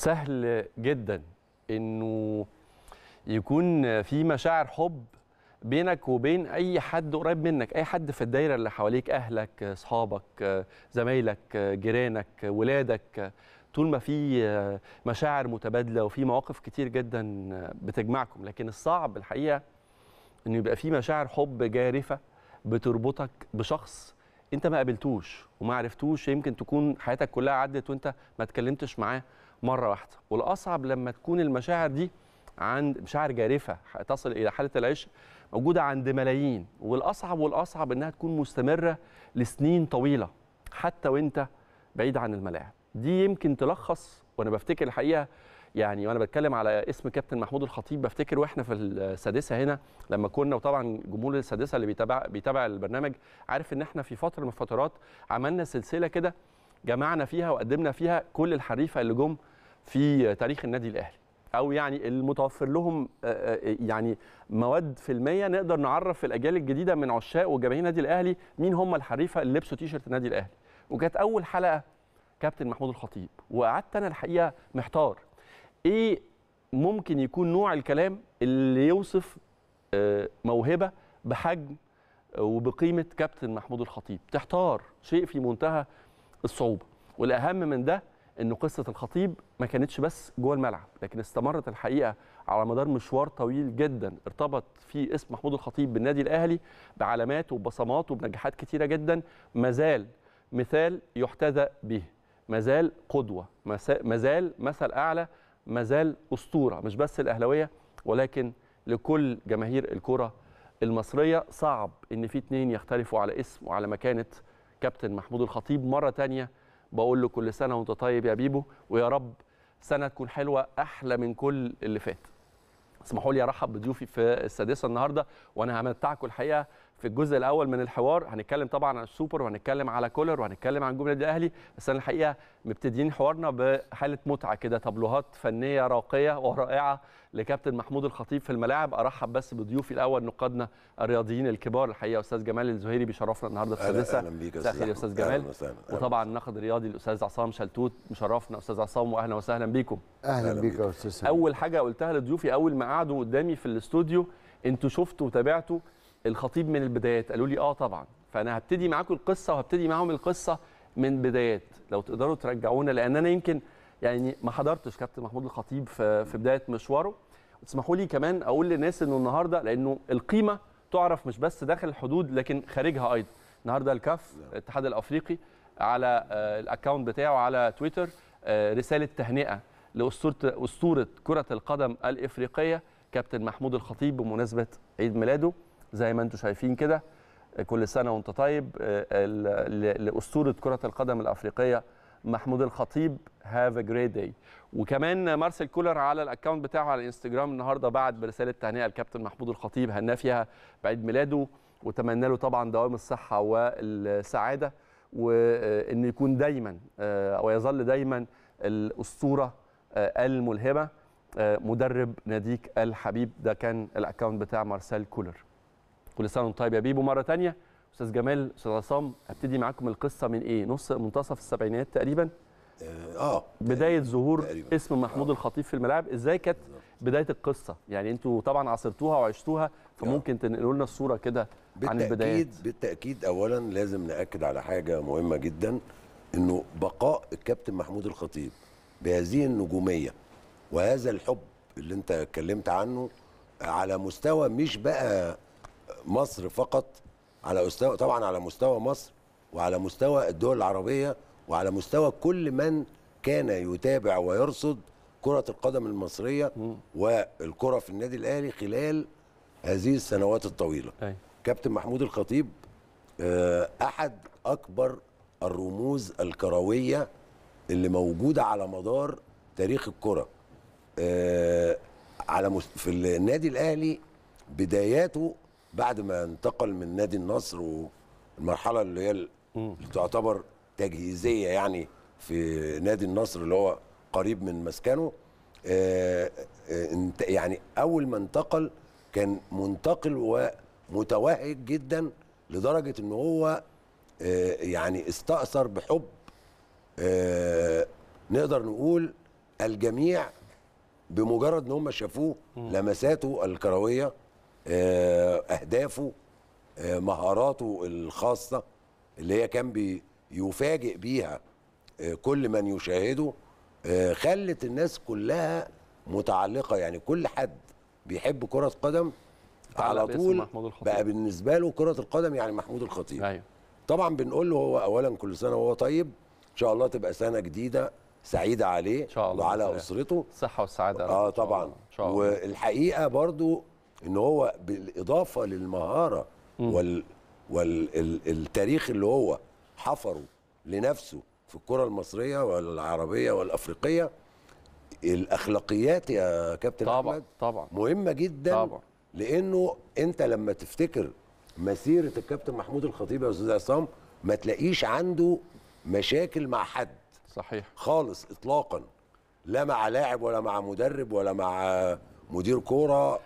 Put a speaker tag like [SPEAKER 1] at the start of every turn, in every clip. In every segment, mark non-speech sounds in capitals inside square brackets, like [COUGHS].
[SPEAKER 1] سهل جدا انه يكون في مشاعر حب بينك وبين اي حد قريب منك اي حد في الدايره اللي حواليك اهلك اصحابك زمايلك جيرانك ولادك طول ما في مشاعر متبادله وفي مواقف كتير جدا بتجمعكم لكن الصعب الحقيقه انه يبقى في مشاعر حب جارفه بتربطك بشخص انت ما قابلتوش وما عرفتوش يمكن تكون حياتك كلها عدت وانت ما اتكلمتش معاه مره واحده والاصعب لما تكون المشاعر دي عند مشاعر جارفه تصل الى حاله العشق موجوده عند ملايين والاصعب والاصعب انها تكون مستمره لسنين طويله حتى وانت بعيد عن الملاعب دي يمكن تلخص وانا بفتكر الحقيقه يعني وانا بتكلم على اسم كابتن محمود الخطيب بفتكر واحنا في السادسه هنا لما كنا وطبعا جمهور السادسه اللي بيتابع بيتابع البرنامج عارف ان احنا في فتره من الفترات عملنا سلسله كده جمعنا فيها وقدمنا فيها كل الحريفه اللي جم في تاريخ النادي الاهلي او يعني المتوفر لهم آه، آه، يعني مواد فيلميه نقدر نعرف الاجيال الجديده من عشاق وجماهير النادي الاهلي مين هم الحريفه اللي لبسوا تيشرت النادي الاهلي وكانت اول حلقه كابتن محمود الخطيب وقعدت انا الحقيقه محتار ايه ممكن يكون نوع الكلام اللي يوصف آه، موهبه بحجم وبقيمه كابتن محمود الخطيب تحتار شيء في منتهى الصعوبه والاهم من ده ان قصه الخطيب ما كانتش بس جوه الملعب لكن استمرت الحقيقه على مدار مشوار طويل جدا ارتبط فيه اسم محمود الخطيب بالنادي الاهلي بعلامات وبصمات وبنجاحات كتيره جدا ما زال مثال يحتذى به ما زال قدوه ما زال مثل اعلى ما زال اسطوره مش بس الاهلاويه ولكن لكل جماهير الكره المصريه صعب ان في اتنين يختلفوا على اسم وعلى مكانه كابتن محمود الخطيب مره تانية بقول له كل سنه وانت طيب يا بيبو ويا رب سنه تكون حلوه احلى من كل اللي فات اسمحوا لي ارحب بضيوفي في السادسه النهارده وانا همتعكم الحقيقه في الجزء الاول من الحوار هنتكلم طبعا عن السوبر وهنتكلم على كولر وهنتكلم عن جمهور النادي الاهلي بس انا الحقيقه مبتدئين حوارنا بحاله متعه كده تابلوهات فنيه راقيه ورائعه لكابتن محمود الخطيب في الملاعب ارحب بس بضيوفي الاول نقادنا الرياضيين الكبار الحقيقه استاذ جمال الزهيري بيشرفنا النهارده في السادسه اهلا بيك يا استاذ جمال وطبعا الناقد الرياضي الاستاذ عصام شلتوت مشرفنا استاذ عصام واهلا وسهلا بيكم اهلا, أهلا بيك يا استاذ اول حاجه قلتها لضيوفي اول ما قعدوا قدامي في الاستوديو انتوا شفتوا وتابعتوا الخطيب من البدايات قالوا لي اه طبعا فانا هبتدي معاكم القصه وهبتدي معاهم القصه من بدايات لو تقدروا ترجعونا لان انا يمكن يعني ما حضرتش كابتن محمود الخطيب في بدايه مشواره وتسمحوا لي كمان اقول للناس انه النهارده لانه القيمه تعرف مش بس داخل الحدود لكن خارجها ايضا النهارده الكاف نعم. الاتحاد الافريقي على آه، الاكونت بتاعه على تويتر آه، رساله تهنئه لاسطوره اسطوره كره القدم الافريقيه كابتن محمود الخطيب بمناسبه عيد ميلاده زي ما انتم شايفين كده آه، كل سنه وانت طيب آه، لاسطوره كره القدم الافريقيه محمود الخطيب هاف ا جريت داي وكمان مارسيل كولر على الاكونت بتاعه على الانستجرام النهارده بعت برساله تهنئه الكابتن محمود الخطيب هناه فيها بعيد ميلاده وتمنى له طبعا دوام الصحه والسعاده وان يكون دايما آه، ويظل دايما الاسطوره الملهمه مدرب ناديك الحبيب ده كان الاكونت بتاع مارسيل كولر كل سنه وانتم طيب يا بيبو مره ثانيه استاذ جمال استاذ عصام ابتدي معاكم القصه من ايه نص منتصف السبعينات تقريبا اه, آه، بدايه ظهور اسم محمود آه. الخطيب في الملاعب ازاي كانت بدايه القصه يعني انتوا طبعا عاصرتوها وعشتوها فممكن آه. تنقلوا لنا الصوره كده عن البدايات بالتاكيد
[SPEAKER 2] اولا لازم ناكد على حاجه مهمه جدا انه بقاء الكابتن محمود الخطيب بهذه النجوميه وهذا الحب اللي انت اتكلمت عنه على مستوى مش بقى مصر فقط على مستوى طبعا على مستوى مصر وعلى مستوى الدول العربيه وعلى مستوى كل من كان يتابع ويرصد كره القدم المصريه والكره في النادي الاهلي خلال هذه السنوات الطويله أي. كابتن محمود الخطيب آه، احد اكبر الرموز الكرويه اللي موجوده على مدار تاريخ الكره آه، على في النادي الاهلي بداياته بعد ما انتقل من نادي النصر والمرحله اللي هي اللي تعتبر تجهيزيه يعني في نادي النصر اللي هو قريب من مسكنه آه, آه،, آه، يعني اول ما انتقل كان منتقل ومتوهج جدا لدرجه ان هو آه، يعني استأثر بحب نقدر نقول الجميع بمجرد ان هم شافوه لمساته الكرويه آه، اهدافه آه، مهاراته الخاصه اللي هي كان بيفاجئ بيها آه، كل من يشاهده خلت الناس كلها متعلقه يعني كل حد بيحب كره قدم
[SPEAKER 1] على طول
[SPEAKER 2] بقى بالنسبه له كره القدم يعني محمود الخطيب أيوه. طبعا بنقول له هو اولا كل سنه وهو طيب ان شاء الله تبقى سنه جديده سعيده عليه إن شاء الله وعلى اسرته الصحه والسعاده اه طبعا إن شاء الله. والحقيقه برضو ان هو بالاضافه للمهاره وال والتاريخ اللي هو حفره لنفسه في الكره المصريه والعربيه والافريقيه الاخلاقيات يا كابتن طبعا احمد طبعا مهمه جدا طبعا لانه انت لما تفتكر مسيره الكابتن محمود الخطيب يا استاذ عصام ما تلاقيش عنده مشاكل مع حد صحيح خالص اطلاقا لا مع لاعب ولا مع مدرب ولا مع مدير كوره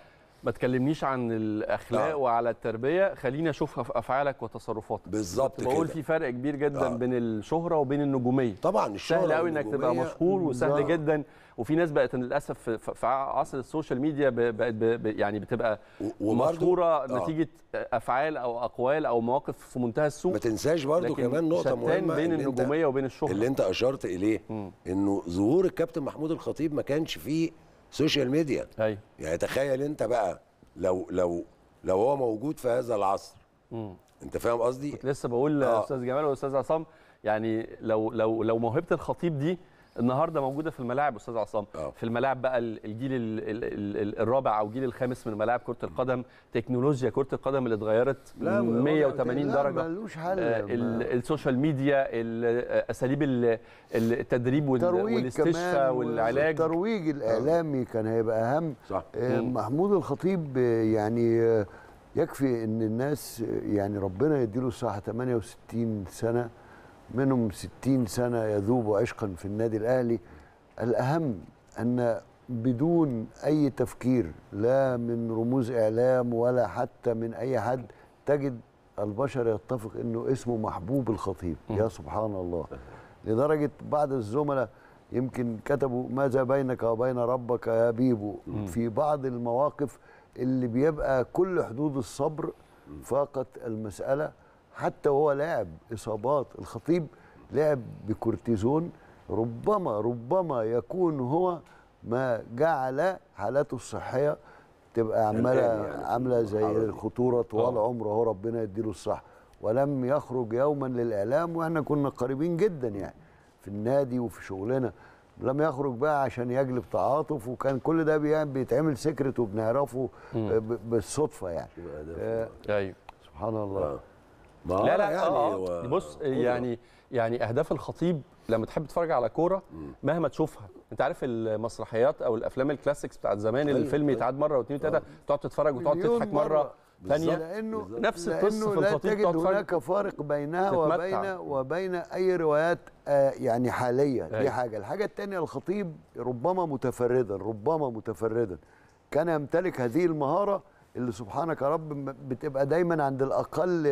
[SPEAKER 1] ما تكلمنيش عن الاخلاق آه. وعلى التربيه خليني اشوفها في افعالك وتصرفاتك بالظبط كده بقول في فرق كبير جدا آه. بين الشهره وبين النجوميه طبعا الشهره سهل قوي انك تبقى مشهور وسهل لا. جدا وفي ناس بقت للاسف في عصر السوشيال ميديا بقت يعني بتبقى مشهوره آه. نتيجه افعال او اقوال او مواقف في منتهى السوء ما تنساش برضو كمان نقطه مهمه بين النجوميه
[SPEAKER 2] وبين الشهره اللي انت اشرت اليه انه ظهور الكابتن محمود الخطيب ما كانش فيه سوشيال ميديا هي. أيوه. يعني تخيل انت
[SPEAKER 1] بقى لو لو لو هو موجود في هذا العصر م. انت فاهم قصدي كنت لسه بقول آه. استاذ جمال واستاذ عصام يعني لو لو لو موهبه الخطيب دي النهارده موجوده في الملاعب استاذ عصام أوه. في الملاعب بقى الجيل الرابع او الجيل الخامس من ملاعب كره القدم تكنولوجيا كره القدم اللي اتغيرت 180 درجه ملوش حل آه، السوشيال ميديا آه، اساليب التدريب والاستشفاء والعلاج
[SPEAKER 3] الترويج آه. الاعلامي كان هيبقى اهم صح. محمود الخطيب يعني يكفي ان الناس يعني ربنا يديله الصحه 68 سنه منهم 60 سنة يذوب عشقا في النادي الأهلي الأهم أن بدون أي تفكير لا من رموز إعلام ولا حتى من أي حد تجد البشر يتفق أنه اسمه محبوب الخطيب يا سبحان الله لدرجة بعض الزملاء يمكن كتبوا ماذا بينك وبين ربك يا بيبو في بعض المواقف اللي بيبقى كل حدود الصبر فاقت المسألة حتى وهو لاعب اصابات الخطيب لعب بكورتيزون ربما ربما يكون هو ما جعل حالاته الصحيه تبقى عماله يعني عامله زي الخطوره طوال آه. عمره هو ربنا يديله الصحه ولم يخرج يوما للاعلام واحنا كنا قريبين جدا يعني في النادي وفي شغلنا لم يخرج بقى عشان يجلب تعاطف وكان كل ده يعني بيتعمل سكرت وبنعرفه
[SPEAKER 1] بالصدفه يعني آه، ايوه سبحان الله آه. لا لا يعني آه، و... آه. بص يعني يعني اهداف الخطيب لما تحب تتفرج على كوره مهما تشوفها انت عارف المسرحيات او الافلام الكلاسيكس بتاعت زمان اللي أيوه، الفيلم أيوه. يتعاد مره واثنين وثلاثه آه. تقعد تتفرج وتقعد تضحك مره ثانيه لانه نفس القصه في الخطيب لا تجد هناك
[SPEAKER 3] فارق بينها وبين وبين اي روايات آه يعني حاليه دي أيوه. حاجه الحاجه الثانيه الخطيب ربما متفردا ربما متفردا كان يمتلك هذه المهاره اللي سبحانك يا رب بتبقى دايما عند الاقل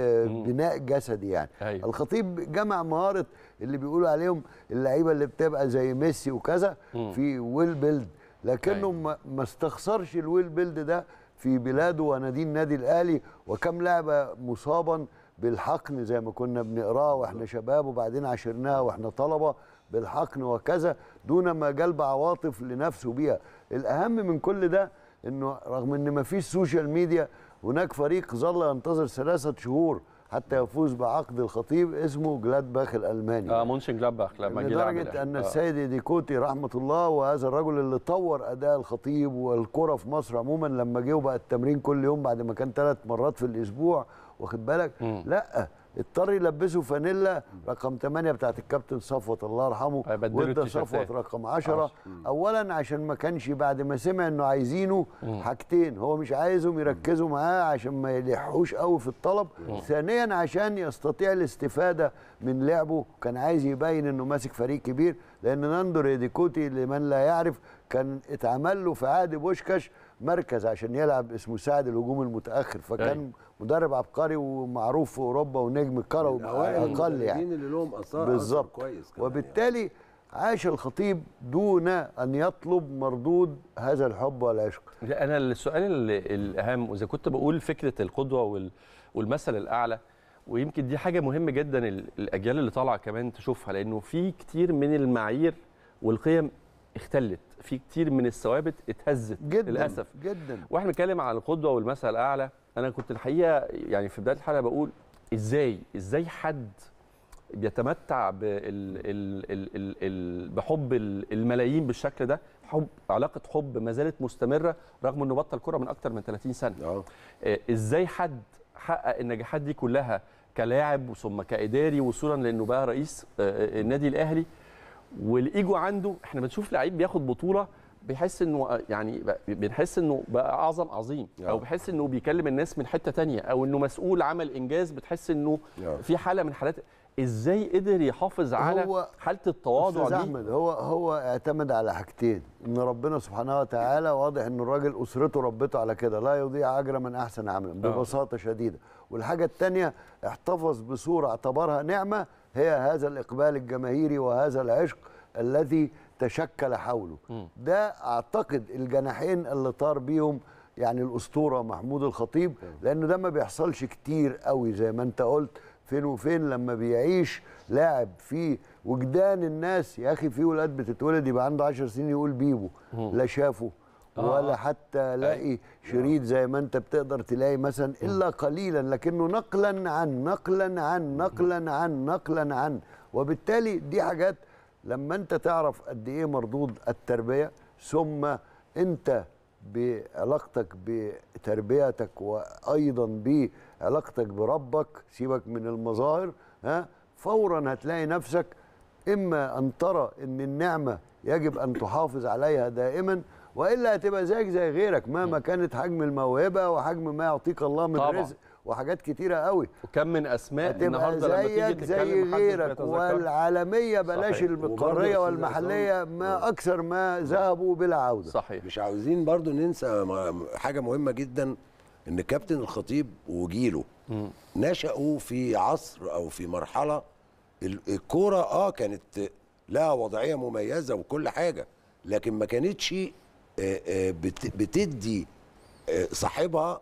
[SPEAKER 3] بناء جسدي يعني أيوة. الخطيب جمع مهاره اللي بيقولوا عليهم اللعيبه اللي بتبقى زي ميسي وكذا في ويل بيلد لكنه أيوة. ما استخسرش الويل بيلد ده في بلاده ونادي النادي الاهلي وكم لاعب مصابا بالحقن زي ما كنا بنقراه واحنا شباب وبعدين عشرناها واحنا طلبه بالحقن وكذا دون ما جلب عواطف لنفسه بيها الاهم من كل ده انه رغم ان ما فيش سوشيال ميديا هناك فريق ظل ينتظر ثلاثه شهور حتى يفوز بعقد الخطيب اسمه جلادباخ الالماني
[SPEAKER 1] اه مونشن جلادباخ لما جه لدرجه ان آه. السيد
[SPEAKER 3] آه. ديكوتي رحمه الله وهذا الرجل اللي طور اداء الخطيب والكره في مصر عموما لما جه وبقى التمرين كل يوم بعد ما كان ثلاث مرات في الاسبوع واخد بالك م. لا اضطر يلبسه فانيلا رقم 8 بتاعت الكابتن صفوت الله يرحمه وده صفوت رقم 10 اولا عشان ما كانش بعد ما سمع انه عايزينه حاجتين هو مش عايزهم يركزوا معاه عشان ما يلحوش قوي في الطلب ثانيا عشان يستطيع الاستفاده من لعبه كان عايز يبين انه ماسك فريق كبير لان ناندو ريديكوتي لمن لا يعرف كان اتعمل له في عهد بوشكاش مركز عشان يلعب اسمه ساعد الهجوم المتاخر فكان أيوه. مدرب عبقري ومعروف في اوروبا ونجم الكره من يعني اقل يعني اللي
[SPEAKER 1] لهم اثار بالظبط كويس
[SPEAKER 3] يعني. وبالتالي يعني. عاش الخطيب دون ان يطلب مردود هذا الحب والعشق
[SPEAKER 1] لا انا السؤال الاهم اذا كنت بقول فكره القدوه والمثل الاعلى ويمكن دي حاجه مهمه جدا الاجيال اللي طالعه كمان تشوفها لانه في كتير من المعايير والقيم اختلت في كتير من الثوابت اتهزت جدا للاسف جدا واحنا بنتكلم على القدوه والمثل الاعلى انا كنت الحقيقه يعني في بدايه الحلقه بقول ازاي ازاي حد بيتمتع بال ال ال ال ال بحب الملايين بالشكل ده حب علاقه حب ما زالت مستمره رغم انه بطل كره من اكتر من 30 سنه أوه. آه، ازاي حد حقق النجاحات دي كلها كلاعب ثم كاداري وصولا لانه بقى رئيس آه، آه، النادي الاهلي والايجو عنده احنا بنشوف لعيب بياخد بطوله بيحس انه يعني بنحس انه بقى اعظم عظيم yeah. او بحس انه بيكلم الناس من حته تانية او انه مسؤول عمل انجاز بتحس انه yeah. في حاله من حالات ازاي قدر يحافظ على حاله التواضع دي احمد
[SPEAKER 3] هو هو اعتمد على حاجتين ان ربنا سبحانه وتعالى واضح ان الراجل اسرته ربته على كده لا يضيع اجر من احسن عملا نعم. ببساطه شديده والحاجه الثانيه احتفظ بصوره اعتبرها نعمه هي هذا الاقبال الجماهيري وهذا العشق الذي تشكل حوله م. ده اعتقد الجناحين اللي طار بيهم يعني الاسطوره محمود الخطيب لانه ده ما بيحصلش كتير قوي زي ما انت قلت فين وفين لما بيعيش لاعب في وجدان الناس يا اخي في ولاد بتتولد يبقى عنده 10 سنين يقول بيبو لا شافه آه. ولا حتى لاقي أيوه. شريط زي ما انت بتقدر تلاقي مثلا الا قليلا لكنه نقلا عن نقلا عن نقلا عن, نقلاً عن وبالتالي دي حاجات لما انت تعرف قد ايه مردود التربيه ثم انت بعلاقتك بتربيتك وايضا بعلاقتك بربك سيبك من المظاهر ها فورا هتلاقي نفسك اما ان ترى ان النعمه يجب ان تحافظ عليها دائما والا هتبقى زيك زي غيرك مهما كانت حجم الموهبه وحجم ما يعطيك الله من طبعا. رزق وحاجات كتيره قوي وكم من اسماء النهارده لما تيجي زي غيرك والعالميه بلاش القاريه والمحليه ما
[SPEAKER 2] اكثر ما ذهبوا بلا عوده صحيح مش عاوزين برضو ننسى حاجه مهمه جدا ان كابتن الخطيب وجيله نشأوا في عصر او في مرحله الكوره اه كانت لها وضعيه مميزه وكل حاجه لكن ما كانتش آه، آه، بتدي آه، صاحبها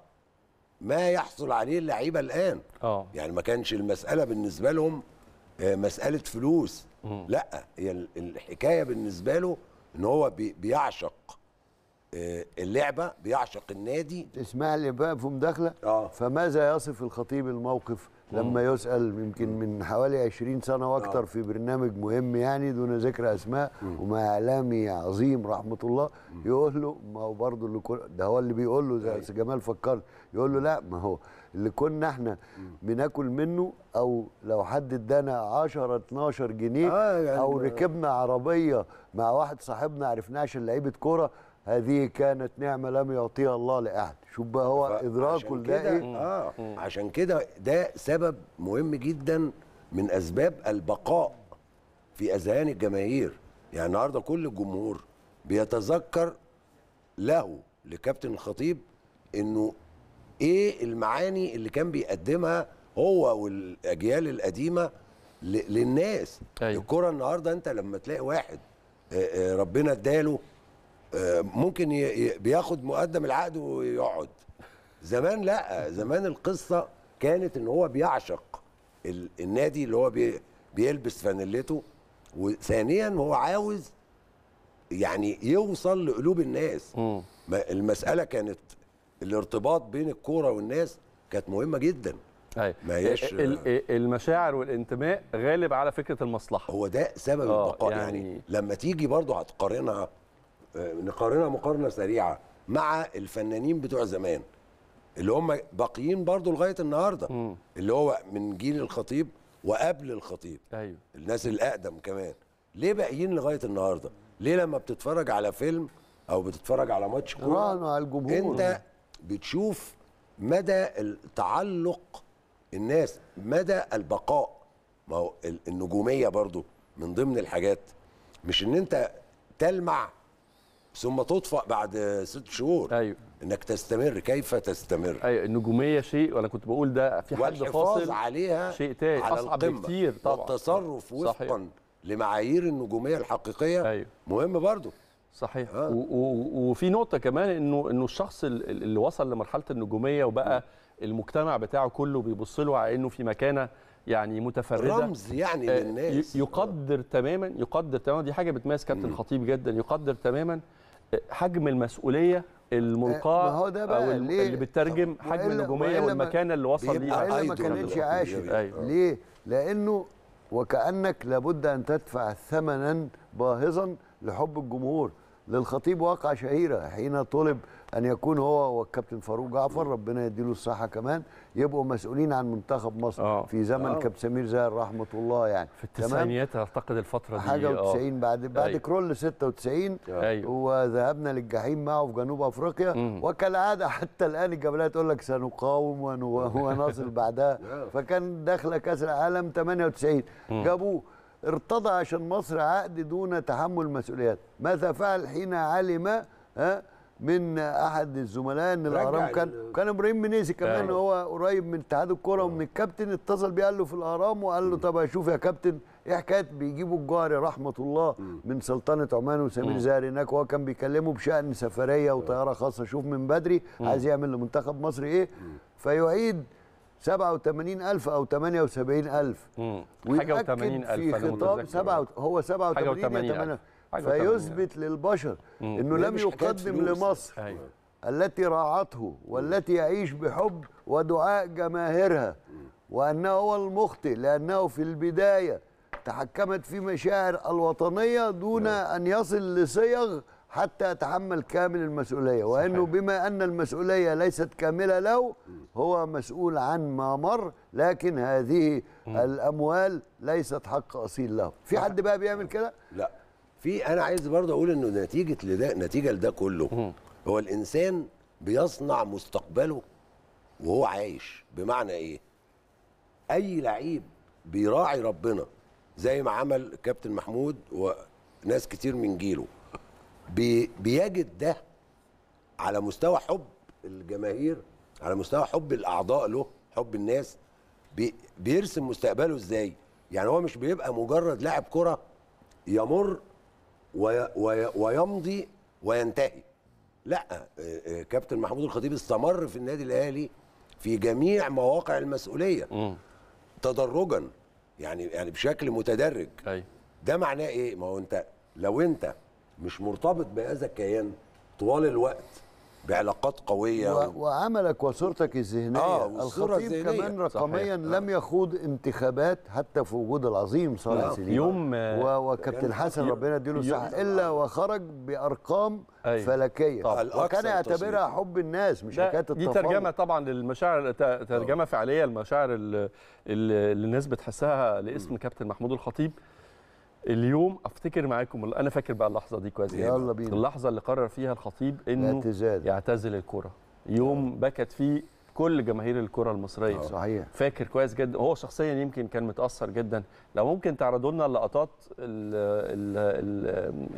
[SPEAKER 2] ما يحصل عليه اللعيبه الان اه يعني ما كانش المساله بالنسبه لهم آه، مساله فلوس مم. لا هي الحكايه بالنسبه له ان هو بيعشق آه، اللعبه بيعشق النادي
[SPEAKER 3] اسمع لي بقى في مداخله آه. فماذا يصف الخطيب الموقف لما مم. يسال يمكن من حوالي 20 سنه واكثر آه. في برنامج مهم يعني دون ذكر اسماء ومع اعلامي عظيم رحمه الله مم. يقول له ما هو برضه اللي كل ده هو اللي بيقول له زي أيوه. جمال فكرني يقول له لا ما هو اللي كنا احنا بناكل منه او لو حد ادانا 10 12 جنيه آه يعني او ركبنا عربيه مع واحد صاحبنا عرفناه عشان لعيبه كوره هذه كانت نعمه لم يعطيها الله لاحد شوف بقى هو ادراكه لده ايه اه عشان كده ده سبب مهم
[SPEAKER 2] جدا من اسباب البقاء في اذهان الجماهير يعني النهارده كل الجمهور بيتذكر له لكابتن الخطيب انه ايه المعاني اللي كان بيقدمها هو والاجيال القديمه للناس أيوة. الكره النهارده انت لما تلاقي واحد آه، آه، ربنا اداله آه، ممكن بياخد مقدم العقد ويقعد زمان لا زمان القصه كانت ان هو بيعشق النادي اللي هو بيلبس فانيلته وثانيا هو عاوز يعني يوصل لقلوب الناس م. المساله كانت الارتباط بين الكوره والناس كانت مهمه جدا أي. ما هيش
[SPEAKER 1] المشاعر
[SPEAKER 2] والانتماء
[SPEAKER 1] غالب على فكره المصلحه هو ده سبب آه، البقاء يعني, يعني
[SPEAKER 2] لما تيجي برضه هتقارنها آه، نقارنها مقارنه سريعه مع الفنانين بتوع زمان اللي هم باقيين برضه لغايه النهارده م. اللي هو من جيل الخطيب وقبل الخطيب ايوه الناس الاقدم كمان ليه باقيين لغايه النهارده ليه لما بتتفرج على فيلم او بتتفرج على ماتش كوره مع الجمهور انت بتشوف مدى التعلق الناس مدى البقاء ما هو النجوميه برضو من ضمن الحاجات مش ان انت تلمع ثم تطفى بعد ست شهور أيوة. انك تستمر كيف تستمر ايوه النجوميه شيء وانا كنت بقول ده في حد فاصل عليها
[SPEAKER 1] شيء تاني على اصعب بكتير طبعا التصرف وفقا لمعايير النجوميه الحقيقيه أيوة. مهم برضه صحيح آه. وفي نقطه كمان انه انه الشخص اللي وصل لمرحله النجوميه وبقى المجتمع بتاعه كله بيبص له على انه في مكانه يعني متفرده رمز يعني آه، للناس يقدر تماما يقدر تماما دي حاجه بتميز كابتن خطيب جدا يقدر تماما آه، حجم المسؤوليه الملقاه آه، هو ده بقى او اللي بتترجم حجم النجوميه والمكانه اللي وصل ليها ما كانتش أيوه. عاشر أيوة.
[SPEAKER 3] ليه؟ لانه وكانك لابد ان تدفع ثمنا باهظا لحب الجمهور للخطيب واقعة شهيرة حين طلب أن يكون هو والكابتن فاروق جعفر ربنا يديله الصحة كمان يبقوا مسؤولين عن منتخب مصر أوه. في زمن آه. كابتن سمير زاهر رحمة الله يعني في التسعينيات
[SPEAKER 1] أعتقد الفترة دي حاجة آه. و90 بعد
[SPEAKER 3] بعد أيوه. كرول 96 أيوه. وذهبنا للجحيم معه في جنوب أفريقيا مم. وكالعادة حتى الآن الجبلية تقول لك سنقاوم ونواصل [LAUGHS] بعدها [LAUGHS] آه. فكان داخله كأس العالم 98 جابوه ارتضى عشان مصر عقد دون تحمل مسؤوليات ماذا فعل حين علم ها من احد الزملاء ان الاهرام كان كان ابراهيم منيسي كمان أيوه. هو قريب من اتحاد الكوره ومن الكابتن اتصل بيه قال له في الاهرام وقال له طب اشوف يا كابتن ايه حكايه بيجيبوا الجاري رحمه الله من سلطنه عمان وسمير زاهر هناك وهو كان بيكلمه بشان سفريه وطياره خاصه شوف من بدري عايز يعمل لمنتخب مصر ايه فيعيد 87000 او 78000 حاجه و80000 في خطاب 7 هو 87 فيثبت للبشر انه لم يقدم لمصر أيوة. التي راعته والتي يعيش بحب ودعاء جماهيرها وانه هو المخطئ لانه في البدايه تحكمت في مشاعر الوطنيه دون نعم. ان يصل لصيغ حتى يتحمل كامل المسؤوليه وانه بما ان المسؤوليه ليست كامله له هو مسؤول عن ما مر لكن هذه الاموال ليست حق اصيل له في حد بقى بيعمل كده لا في انا عايز
[SPEAKER 2] برضه اقول انه نتيجه لده نتيجه لده كله هو الانسان بيصنع مستقبله وهو عايش بمعنى ايه اي لعيب بيراعي ربنا زي ما عمل كابتن محمود وناس كتير من جيله بي بيجد ده على مستوى حب الجماهير على مستوى حب الاعضاء له حب الناس بي بيرسم مستقبله ازاي يعني هو مش بيبقى مجرد لاعب كره يمر وي وي ويمضي وينتهي لا آه، آه، كابتن محمود الخطيب استمر في النادي الاهلي في جميع مواقع المسؤوليه م. تدرجا يعني يعني بشكل متدرج أي. ده معناه ايه ما هو انت لو انت مش مرتبط بهذا الكيان طوال الوقت بعلاقات قويه و...
[SPEAKER 3] وعملك وصورتك الذهنيه آه الخطيب كمان رقميا صحيح. آه. لم يخوض انتخابات حتى في وجود العظيم صالح آه. يوم و... وكابتن حسن ربنا يديله الصحه الا آه. وخرج بارقام أيوة. فلكيه وكان يعتبرها حب الناس مش حكايه التفاوض دي ترجمه
[SPEAKER 1] طبعا للمشاعر ترجمه آه. فعليه المشاعر اللي الناس بتحسها لاسم كابتن محمود الخطيب اليوم افتكر معاكم انا فاكر بقى اللحظه دي كويس يلا بينا اللحظه اللي قرر فيها الخطيب انه يعتزل الكره يوم بكت فيه كل جماهير الكره المصريه آه، صحيح فاكر كويس جدا هو شخصيا يمكن كان متاثر جدا لو ممكن تعرضوا لنا لقطات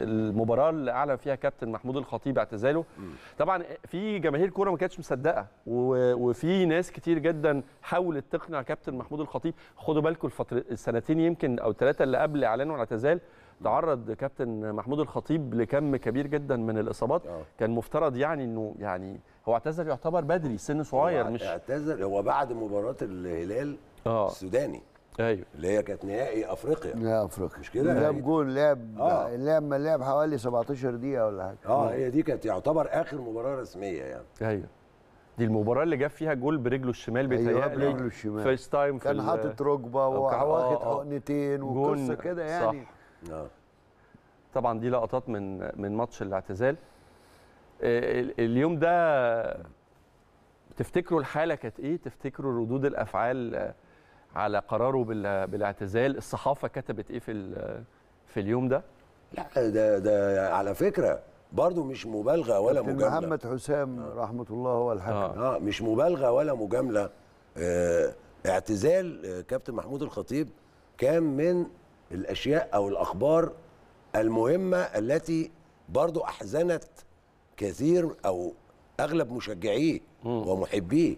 [SPEAKER 1] المباراه اللي اعلن فيها كابتن محمود الخطيب اعتزاله طبعا في جماهير كوره ما كانتش مصدقه وفي ناس كتير جدا حاولت تقنع كابتن محمود الخطيب خدوا بالكم الفتره السنتين يمكن او الثلاثه اللي قبل اعلانه الاعتزال تعرض كابتن محمود الخطيب لكم كبير جدا من الاصابات آه. كان مفترض يعني انه يعني هو اعتزل يعتبر بدري سن صغير مش
[SPEAKER 2] اعتزل هو بعد مباراه الهلال آه. السوداني ايوه اللي هي كانت نهائي
[SPEAKER 3] افريقيا نهائي افريقيا
[SPEAKER 2] مش كده لعب
[SPEAKER 3] جول لعب لما لعب ما لعب حوالي 17 دقيقه ولا حاجه
[SPEAKER 2] اه
[SPEAKER 1] هي
[SPEAKER 3] دي كانت يعتبر اخر مباراه رسميه يعني
[SPEAKER 1] ايوه دي المباراه اللي جاب فيها جول برجله الشمال أيوه، بيتهيألي ايوه برجله الشمال فيس تايم كان في حاطط ركبه وواخد آه، آه.
[SPEAKER 3] حقنتين وقصه كده يعني
[SPEAKER 1] صح. آه. طبعا دي لقطات من من ماتش الاعتزال اليوم ده تفتكروا الحاله كانت ايه تفتكروا ردود الافعال على قراره بالاعتزال الصحافه كتبت ايه في في اليوم ده لا ده ده على فكره برضه مش
[SPEAKER 3] مبالغه ولا مجامله محمد حسام آه. رحمه الله هو الحكم
[SPEAKER 2] آه. آه مش مبالغه ولا مجامله آه اعتزال آه، كابتن محمود الخطيب كان من الاشياء او الاخبار المهمه التي برضه احزنت كثير او اغلب مشجعيه ومحبيه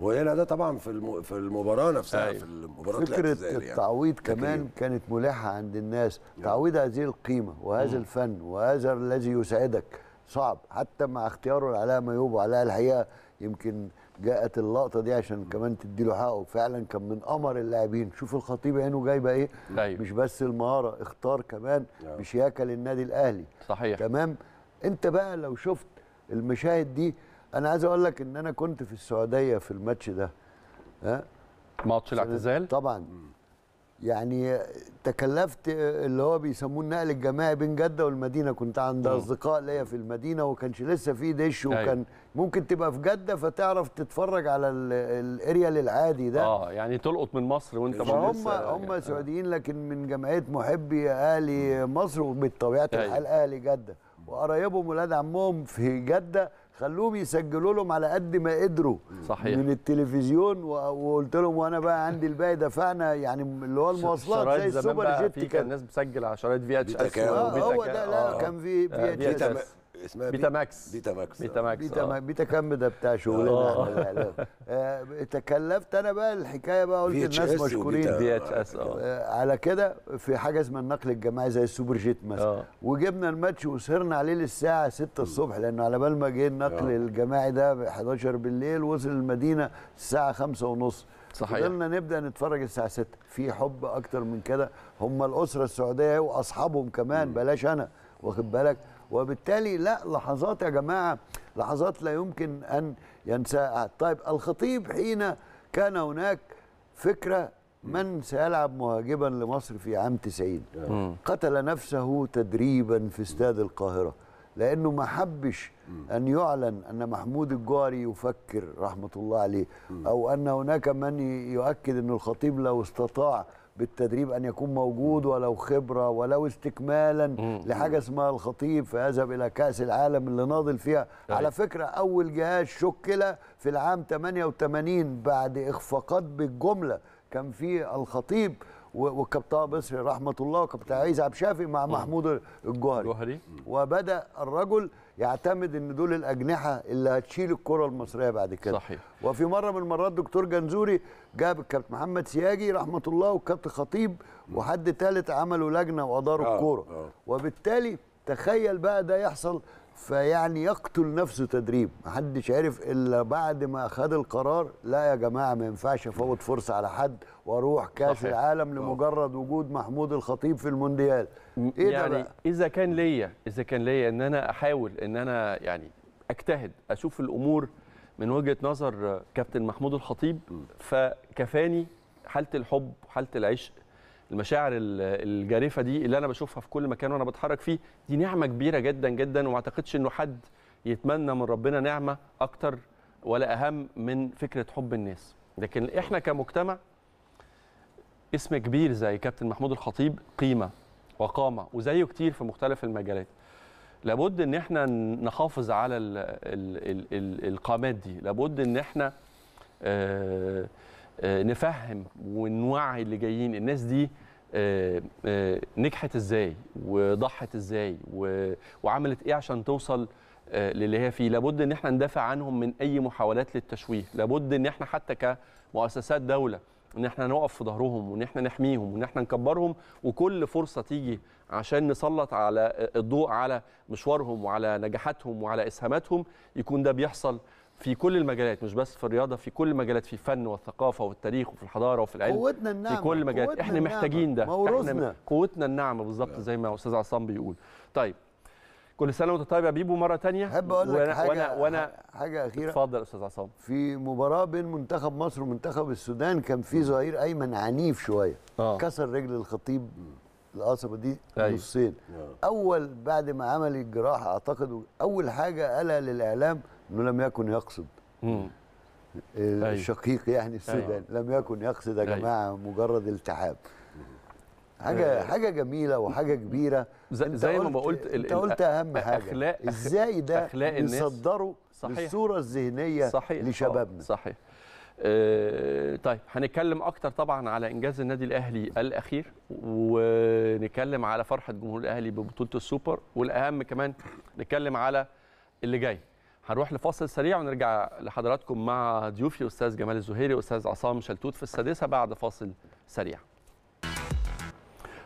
[SPEAKER 2] وهنا ده طبعا في الم... في المباراه نفسها أيوة. في المباراه فكره يعني. التعويض
[SPEAKER 3] كمان أكيد. كانت ملحه عند الناس يعني. تعويض هذه القيمه وهذا مم. الفن وهذا الذي يسعدك صعب حتى مع اختياره لعلاء ميوب وعلاء الحقيقه يمكن جاءت اللقطه دي عشان كمان تدي له حقه فعلا كان من امر اللاعبين شوف الخطيب عينه جايبه ايه أيوة. مش بس المهاره اختار كمان مش نعم. ياكل للنادي الاهلي صحيح تمام انت بقى لو شفت المشاهد دي انا عايز اقول لك ان انا كنت في السعوديه في الماتش ده ها ماتش الاعتزال طبعا يعني تكلفت اللي هو بيسموه النقل الجماعي بين جده والمدينه كنت عند اصدقاء ليا في المدينه وكانش لسه في دش أيوه. وكان ممكن تبقى في جده فتعرف تتفرج على الاريال العادي ده اه
[SPEAKER 1] يعني تلقط من مصر وانت هم هم يعني. سعوديين
[SPEAKER 3] لكن من جمعيه محبي اهلي مصر وبطبيعه أيوه. الحال اهلي جده وقرايبهم ولاد عمهم في جده خلوهم يسجلوا لهم على قد ما قدروا صحيح من التلفزيون وقلت لهم وانا بقى عندي الباقي دفعنا يعني
[SPEAKER 1] اللي هو المواصلات زي السوبر جيت كان الناس بتسجل على شرايط في اتش اس هو ده لا آه كان في في اتش اس اسمها بيتا ماكس آه. بيتا ماكس بيتا ماكس بيتا, ماكس
[SPEAKER 3] بيتا كم ده بتاع شغلنا آه. آه تكلفت انا بقى الحكايه بقى قلت الناس مشكورين دي اتش اس اه على كده في حاجه اسمها النقل الجماعي زي السوبر جيت مثلا آه. وجبنا الماتش وسهرنا عليه للساعه 6 الصبح لانه على بال ما جه النقل آه. الجماعي ده 11 بالليل وصل المدينه الساعه 5 ونص صحيح فضلنا نبدا نتفرج الساعه 6 في حب اكتر من كده هم الاسره السعوديه واصحابهم كمان بلاش انا واخد بالك وبالتالي لا لحظات يا جماعه لحظات لا يمكن ان ينساها طيب الخطيب حين كان هناك فكره من سيلعب مهاجبا لمصر في عام 90 قتل نفسه تدريبا في استاد القاهره لانه ما حبش ان يعلن ان محمود الجوهري يفكر رحمه الله عليه او ان هناك من يؤكد ان الخطيب لو استطاع بالتدريب ان يكون موجود ولو خبره ولو استكمالا مم. لحاجه اسمها الخطيب فيذهب الى كاس العالم اللي ناضل فيها على فكره اول جهاز شكل في العام 88 بعد اخفاقات بالجمله كان في الخطيب وكابتن مصري رحمه الله وكابتن عايز عبد الشافي مع محمود الجوهري وبدا الرجل يعتمد ان دول الاجنحه اللي هتشيل الكره المصريه بعد كده صحيح وفي مره من المرات دكتور جنزوري جاب الكابتن محمد سياجي رحمه الله والكابتن خطيب وحد ثالث عملوا لجنه واداروا آه، الكوره آه. وبالتالي تخيل بقى ده يحصل فيعني يقتل نفسه تدريب محدش عرف الا بعد ما خد القرار لا يا جماعه ما ينفعش افوت فرصه على حد واروح كاس صحيح. العالم آه. لمجرد وجود محمود الخطيب في المونديال
[SPEAKER 1] ايه يعني ده بقى؟ اذا كان ليا اذا كان ليا ان انا احاول ان انا يعني اجتهد اشوف الامور من وجهه نظر كابتن محمود الخطيب فكفاني حاله الحب حاله العشق المشاعر الجارفه دي اللي انا بشوفها في كل مكان وانا بتحرك فيه دي نعمه كبيره جدا جدا وما اعتقدش انه حد يتمنى من ربنا نعمه اكتر ولا اهم من فكره حب الناس لكن احنا كمجتمع اسم كبير زي كابتن محمود الخطيب قيمه وقامه وزيه كتير في مختلف المجالات لابد ان احنا نحافظ على القامات دي لابد ان احنا آه آه، نفهم ونوعي اللي جايين الناس دي آه، آه، نجحت ازاي وضحت ازاي وعملت ايه عشان توصل للي هي فيه لابد ان احنا ندافع عنهم من اي محاولات للتشويه لابد ان احنا حتى كمؤسسات دوله ان احنا نقف في ظهرهم وان احنا نحميهم وان احنا نكبرهم وكل فرصه تيجي عشان نسلط على الضوء على مشوارهم وعلى نجاحاتهم وعلى اسهاماتهم يكون ده بيحصل في كل المجالات مش بس في الرياضه في كل المجالات في الفن والثقافه والتاريخ وفي الحضاره وفي العلم قوتنا النعمه في كل المجالات احنا النعمة. محتاجين ده موروثنا قوتنا النعمه بالظبط زي ما استاذ عصام بيقول طيب كل سنه وانت طيب يا بيبو مره ثانيه احب اقول لك حاجه وانا وانا حاجه اخيره اتفضل استاذ عصام
[SPEAKER 3] في مباراه بين منتخب مصر ومنتخب السودان كان في ظهير ايمن عنيف شويه آه. كسر رجل الخطيب القصبه دي أيوه. نصين أيوه. اول بعد ما عمل الجراحه اعتقد اول حاجه قالها للاعلام انه لم يكن يقصد أيوه. الشقيق يعني السودان أيوه. لم يكن يقصد يا أيوه. جماعه مجرد التحاب حاجه حاجه جميله وحاجه كبيره
[SPEAKER 1] زي, زي ما قلت انت قلت اهم حاجه ازاي ده أخلاق يصدروا
[SPEAKER 3] صحيح الصوره الذهنيه صحيح لشبابنا
[SPEAKER 1] آه، صحيح آه طيب هنتكلم اكتر طبعا على انجاز النادي الاهلي الاخير ونتكلم على فرحه جمهور الاهلي ببطوله السوبر والاهم كمان نتكلم على اللي جاي هنروح لفاصل سريع ونرجع لحضراتكم مع ضيوفي استاذ جمال الزهيري واستاذ عصام شلتوت في السادسه بعد فاصل سريع.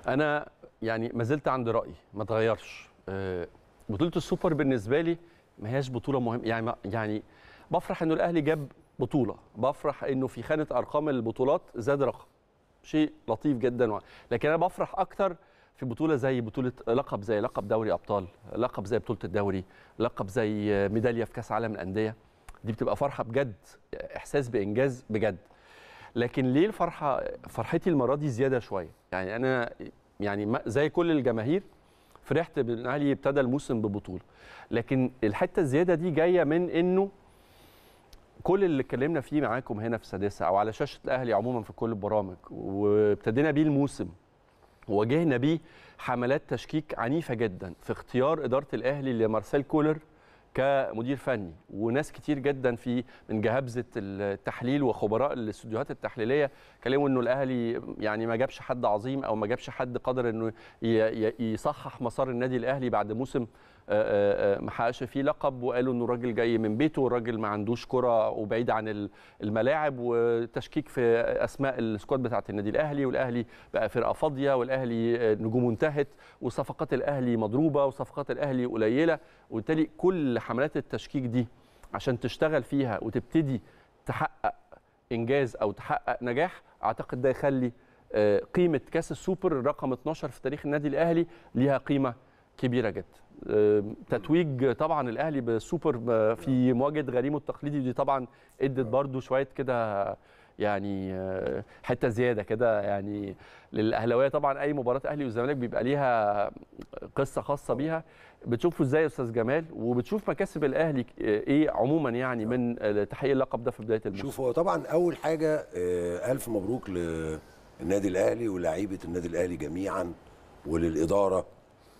[SPEAKER 1] انا يعني ما زلت عند رايي ما اتغيرش آه، بطوله السوبر بالنسبه لي ما هياش بطوله مهمه يعني يعني بفرح انه الاهلي جاب بطوله بفرح انه في خانه ارقام البطولات زاد رقم شيء لطيف جدا لكن انا بفرح اكتر في بطوله زي بطوله لقب زي لقب دوري ابطال لقب زي بطوله الدوري لقب زي ميداليه في كاس عالم الانديه دي بتبقى فرحه بجد احساس بانجاز بجد لكن ليه الفرحه فرحتي المره دي زياده شويه يعني انا يعني زي كل الجماهير فرحت بان الاهلي ابتدى الموسم ببطوله لكن الحته الزياده دي جايه من انه كل اللي اتكلمنا فيه معاكم هنا في سادسه او على شاشه الاهلي عموما في كل البرامج وابتدينا بيه الموسم واجهنا بيه حملات تشكيك عنيفه جدا في اختيار اداره الاهلي لمارسيل كولر كمدير فني وناس كتير جدا في من جهابزه التحليل وخبراء الاستوديوهات التحليليه كلموا انه الاهلي يعني ما جابش حد عظيم او ما جابش حد قدر انه يصحح مسار النادي الاهلي بعد موسم آه، آه، آه، ما حققش فيه لقب وقالوا انه الراجل جاي من بيته والراجل ما عندوش كره وبعيد عن الملاعب وتشكيك في اسماء السكواد بتاعت النادي الاهلي والاهلي بقى فرقه فاضيه والاهلي نجومه انتهت وصفقات الاهلي مضروبه وصفقات الاهلي قليله وبالتالي كل حملات التشكيك دي عشان تشتغل فيها وتبتدي تحقق انجاز او تحقق نجاح اعتقد ده يخلي قيمه كاس السوبر رقم 12 في تاريخ النادي الاهلي ليها قيمه كبيره جدا تتويج طبعا الاهلي بالسوبر آه، في مواجهه غريمه التقليدي دي طبعا ادت آه. برده شويه كده يعني آه، حته زياده كده يعني للاهلاويه طبعا اي مباراه اهلي والزمالك بيبقى ليها قصه خاصه بيها بتشوفوا ازاي يا استاذ جمال وبتشوف مكاسب الاهلي ايه عموما يعني من تحقيق اللقب ده في بدايه الموسم
[SPEAKER 2] شوف هو طبعا اول حاجه الف مبروك للنادي الاهلي ولاعيبه النادي الاهلي جميعا وللاداره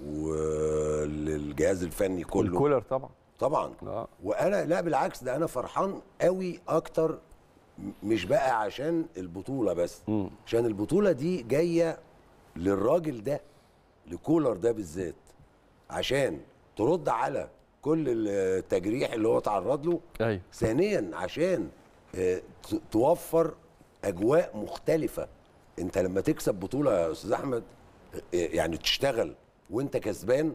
[SPEAKER 2] وللجهاز الفني كله الكولر طبعا طبعا آه. وانا لا بالعكس ده انا فرحان قوي اكتر مش بقى عشان البطوله بس م. عشان البطوله دي جايه للراجل ده لكولر ده بالذات عشان ترد على كل التجريح اللي هو تعرض له أيوة. ثانيا عشان آه، توفر اجواء مختلفه انت لما تكسب بطوله يا استاذ احمد آه، يعني تشتغل وانت كسبان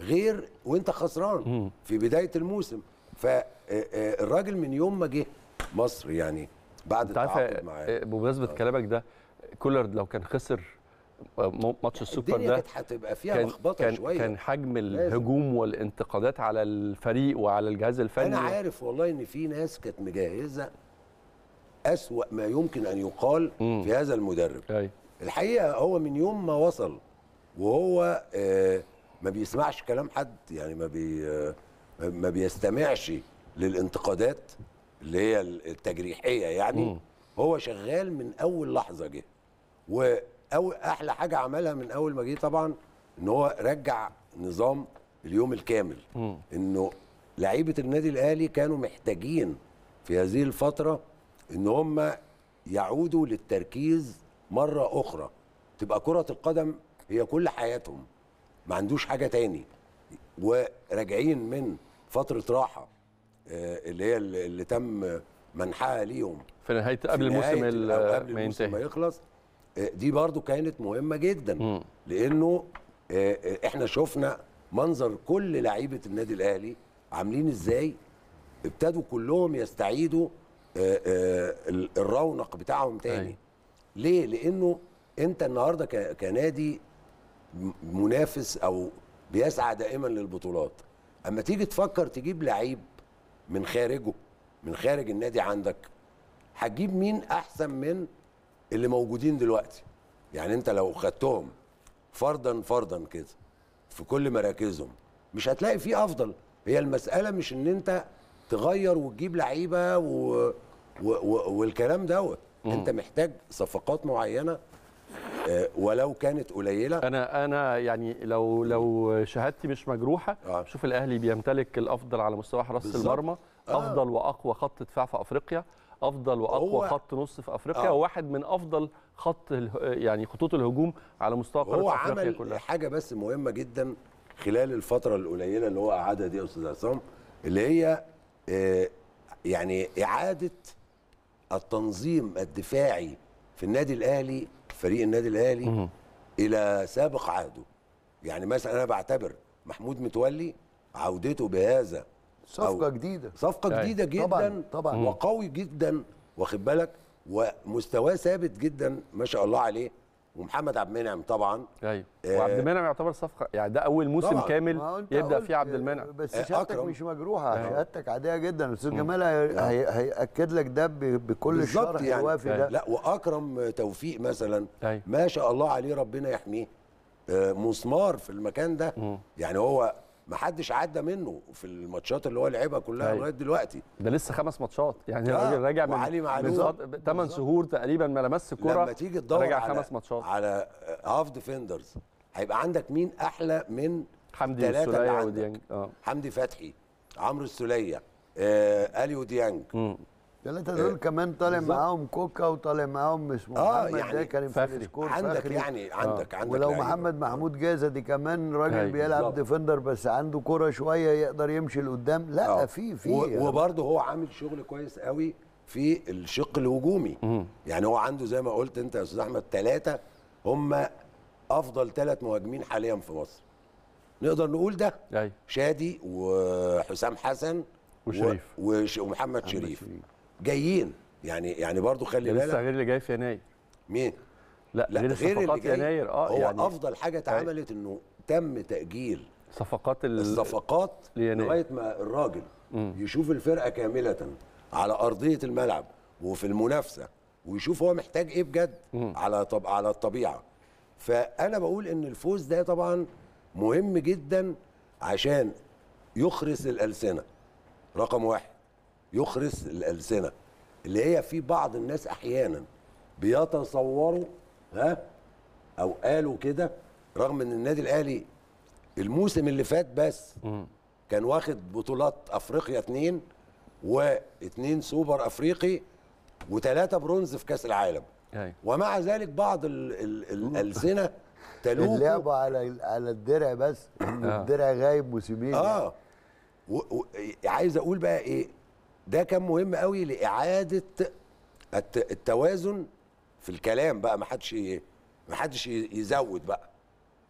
[SPEAKER 2] غير وانت خسران في بدايه الموسم فالراجل آه، آه، من يوم ما جه
[SPEAKER 1] مصر يعني بعد التعاقد إيه، معاه إيه، بمناسبه آه. كلامك ده كولر لو كان خسر ماتش السوبر ده كانت هتبقى فيها لخبطه كان شويه كان حجم الهجوم والانتقادات على الفريق وعلى الجهاز الفني انا عارف والله ان في ناس كانت
[SPEAKER 2] مجهزه أسوأ ما يمكن ان يقال مم. في هذا المدرب أي. الحقيقه هو من يوم ما وصل وهو آه، ما بيسمعش كلام حد يعني ما بي آه، ما بيستمعش للانتقادات اللي هي التجريحيه يعني م. هو شغال من اول لحظه جه واحلى احلى حاجه عملها من اول ما جه طبعا ان هو رجع نظام اليوم الكامل م. انه لعيبه النادي الاهلي كانوا محتاجين في هذه الفتره ان هم يعودوا للتركيز مره اخرى تبقى كره القدم هي كل حياتهم ما عندوش حاجه تاني وراجعين من فتره راحه آه، اللي هي اللي تم منحها ليهم
[SPEAKER 1] في نهايه قبل الموسم
[SPEAKER 2] قبل ما ينتهي ما يخلص آه، دي برضو كانت مهمه جدا م. لانه آه، احنا شفنا منظر كل لعيبه النادي الاهلي عاملين ازاي ابتدوا كلهم يستعيدوا الرونق بتاعهم تاني أي. أيوة. ليه لانه انت النهارده كنادي منافس او بيسعى دائما للبطولات اما تيجي تفكر تجيب لعيب من خارجه من خارج النادي عندك هتجيب مين احسن من اللي موجودين دلوقتي يعني انت لو خدتهم فردا فردا كده في كل مراكزهم مش هتلاقي فيه افضل هي المساله مش ان انت تغير وتجيب لعيبه و... و... و... والكلام دوت انت محتاج صفقات معينه
[SPEAKER 1] آه، ولو كانت قليله انا انا يعني لو لو شهادتي مش مجروحه آه. شوف الاهلي بيمتلك الافضل على مستوى حراسه المرمى آه. افضل آه. واقوى خط دفاع في افريقيا افضل واقوى خط نص في افريقيا آه. وواحد من افضل خط يعني خطوط الهجوم على مستوى قاره افريقيا عمل كلها حاجه بس
[SPEAKER 2] مهمه جدا خلال الفتره القليله اللي هو قعدها دي يا استاذ عصام اللي هي آه يعني اعاده التنظيم الدفاعي في النادي الاهلي فريق النادي الاهلي الى سابق عهده يعني مثلا انا بعتبر محمود متولي عودته بهذا صفقه جديده صفقه يعني جديده جدا طبعا, طبعا وقوي جدا واخد بالك ومستواه ثابت جدا ما شاء الله عليه ومحمد عبد المنعم طبعا ايوه آه وعبد
[SPEAKER 1] المنعم يعتبر صفقه يعني ده اول موسم طبعا. كامل
[SPEAKER 2] يبدا فيه عبد المنعم
[SPEAKER 3] بس آه، شهادتك مش مجروحه آه. شهادتك عاديه جدا استاذ جمال آه. هياكد لك ده بكل شرح يعني. وافي ده لا
[SPEAKER 2] واكرم توفيق مثلا أيوه. ما شاء الله عليه ربنا يحميه مسمار في المكان ده يعني هو ما حدش عدى منه في الماتشات اللي هو لعبها كلها طيب. لغايه
[SPEAKER 1] دلوقتي ده لسه خمس ماتشات يعني الراجل آه، راجع من معلوم 8 شهور تقريبا
[SPEAKER 2] ما لمس كوره لما تيجي تدور راجع على خمس ماتشات على هاف آه، ديفندرز هيبقى عندك مين احلى من حمدي السوليه وديانج اه حمدي فتحي عمرو السوليه آه اليو ديانج
[SPEAKER 3] الثلاثه آه، دول كمان طالع معاهم كوكا وطالع معاهم مش آه، محمد يعني يعني، آه يعني ده كان في السكور عندك فخري. يعني عندك آه. عندك ولو لعيبة. محمد محمود جازه دي كمان راجل طيب، بيلعب ديفندر بس عنده كره شويه يقدر يمشي لقدام لا آه. في في يعني. وبرده
[SPEAKER 2] هو عامل شغل كويس قوي في الشق الهجومي مم. يعني هو عنده زي ما قلت انت يا استاذ احمد ثلاثه هم افضل ثلاث مهاجمين حاليا في مصر نقدر نقول ده أي. أيوة. شادي وحسام حسن وشريف وش... ومحمد شريف, شريف. جايين يعني يعني برضو خلي بالك لسه غير
[SPEAKER 1] اللي جاي في يناير مين؟ لا, لا غير اللي جاي يناير اه هو يعني افضل
[SPEAKER 2] حاجه طيب. اتعملت انه تم تاجيل صفقات الصفقات لغايه ما الراجل مم. يشوف الفرقه كامله على ارضيه الملعب وفي المنافسه ويشوف هو محتاج ايه بجد مم. على طب على الطبيعه فانا بقول ان الفوز ده طبعا مهم جدا عشان يخرس الالسنه رقم واحد يخرس الالسنه اللي هي في بعض الناس احيانا بيتصوروا ها او قالوا كده رغم ان النادي الاهلي الموسم اللي فات بس كان واخد بطولات افريقيا اثنين واثنين سوبر افريقي وثلاثه برونز في كاس العالم أيوة. ومع ذلك بعض الالسنه [LAUGHS] تلوكوا اللعبه على على الدرع بس آه. الدرع غايب موسمين اه و... و... عايز اقول بقى ايه ده كان مهم قوي لاعاده التوازن في الكلام بقى ما حدش ما حدش يزود بقى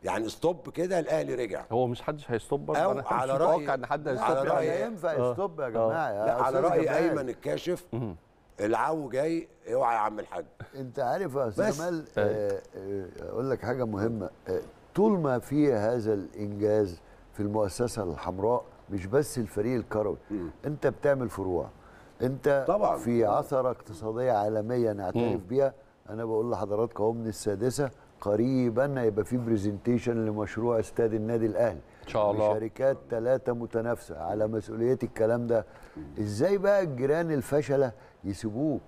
[SPEAKER 2] يعني ستوب كده الاهلي رجع
[SPEAKER 1] هو مش حدش هيستوب برضه انا على متوقع ان حد هيستوب على يعني. رايي ينفع آه. يستوب يا آه. جماعه لا على راي ايمن الكاشف
[SPEAKER 2] العو جاي اوعى يا عم الحاج انت عارف يا استاذ جمال آه،
[SPEAKER 3] اقول لك حاجه مهمه طول ما في هذا الانجاز في المؤسسه الحمراء مش بس الفريق الكروي انت بتعمل فروع انت طبعا. في عثره اقتصاديه عالميه نعترف بيها انا بقول لحضراتكم اهو من السادسه قريبا هيبقى في برزنتيشن لمشروع استاد النادي الاهلي ان شاء الله شركات ثلاثه متنافسه على مسؤوليه الكلام ده ازاي بقى الجيران الفشله يسيبوك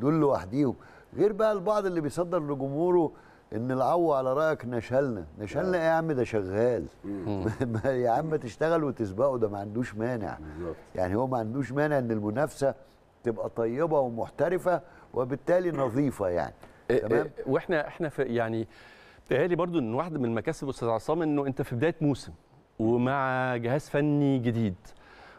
[SPEAKER 3] دول لوحديهم غير بقى البعض اللي بيصدر لجمهوره ان العو على رايك نشلنا نشلنا ايه يا عم ده شغال [LAUGHS] يا عم تشتغل وتسبقه ده ما عندوش مانع يعني هو ما عندوش مانع ان المنافسه تبقى طيبه ومحترفه وبالتالي نظيفه يعني إيه، إيه، تمام
[SPEAKER 1] واحنا احنا في يعني بتهيألي برضو ان واحده من مكاسب استاذ عصام انه انت في بدايه موسم ومع جهاز فني جديد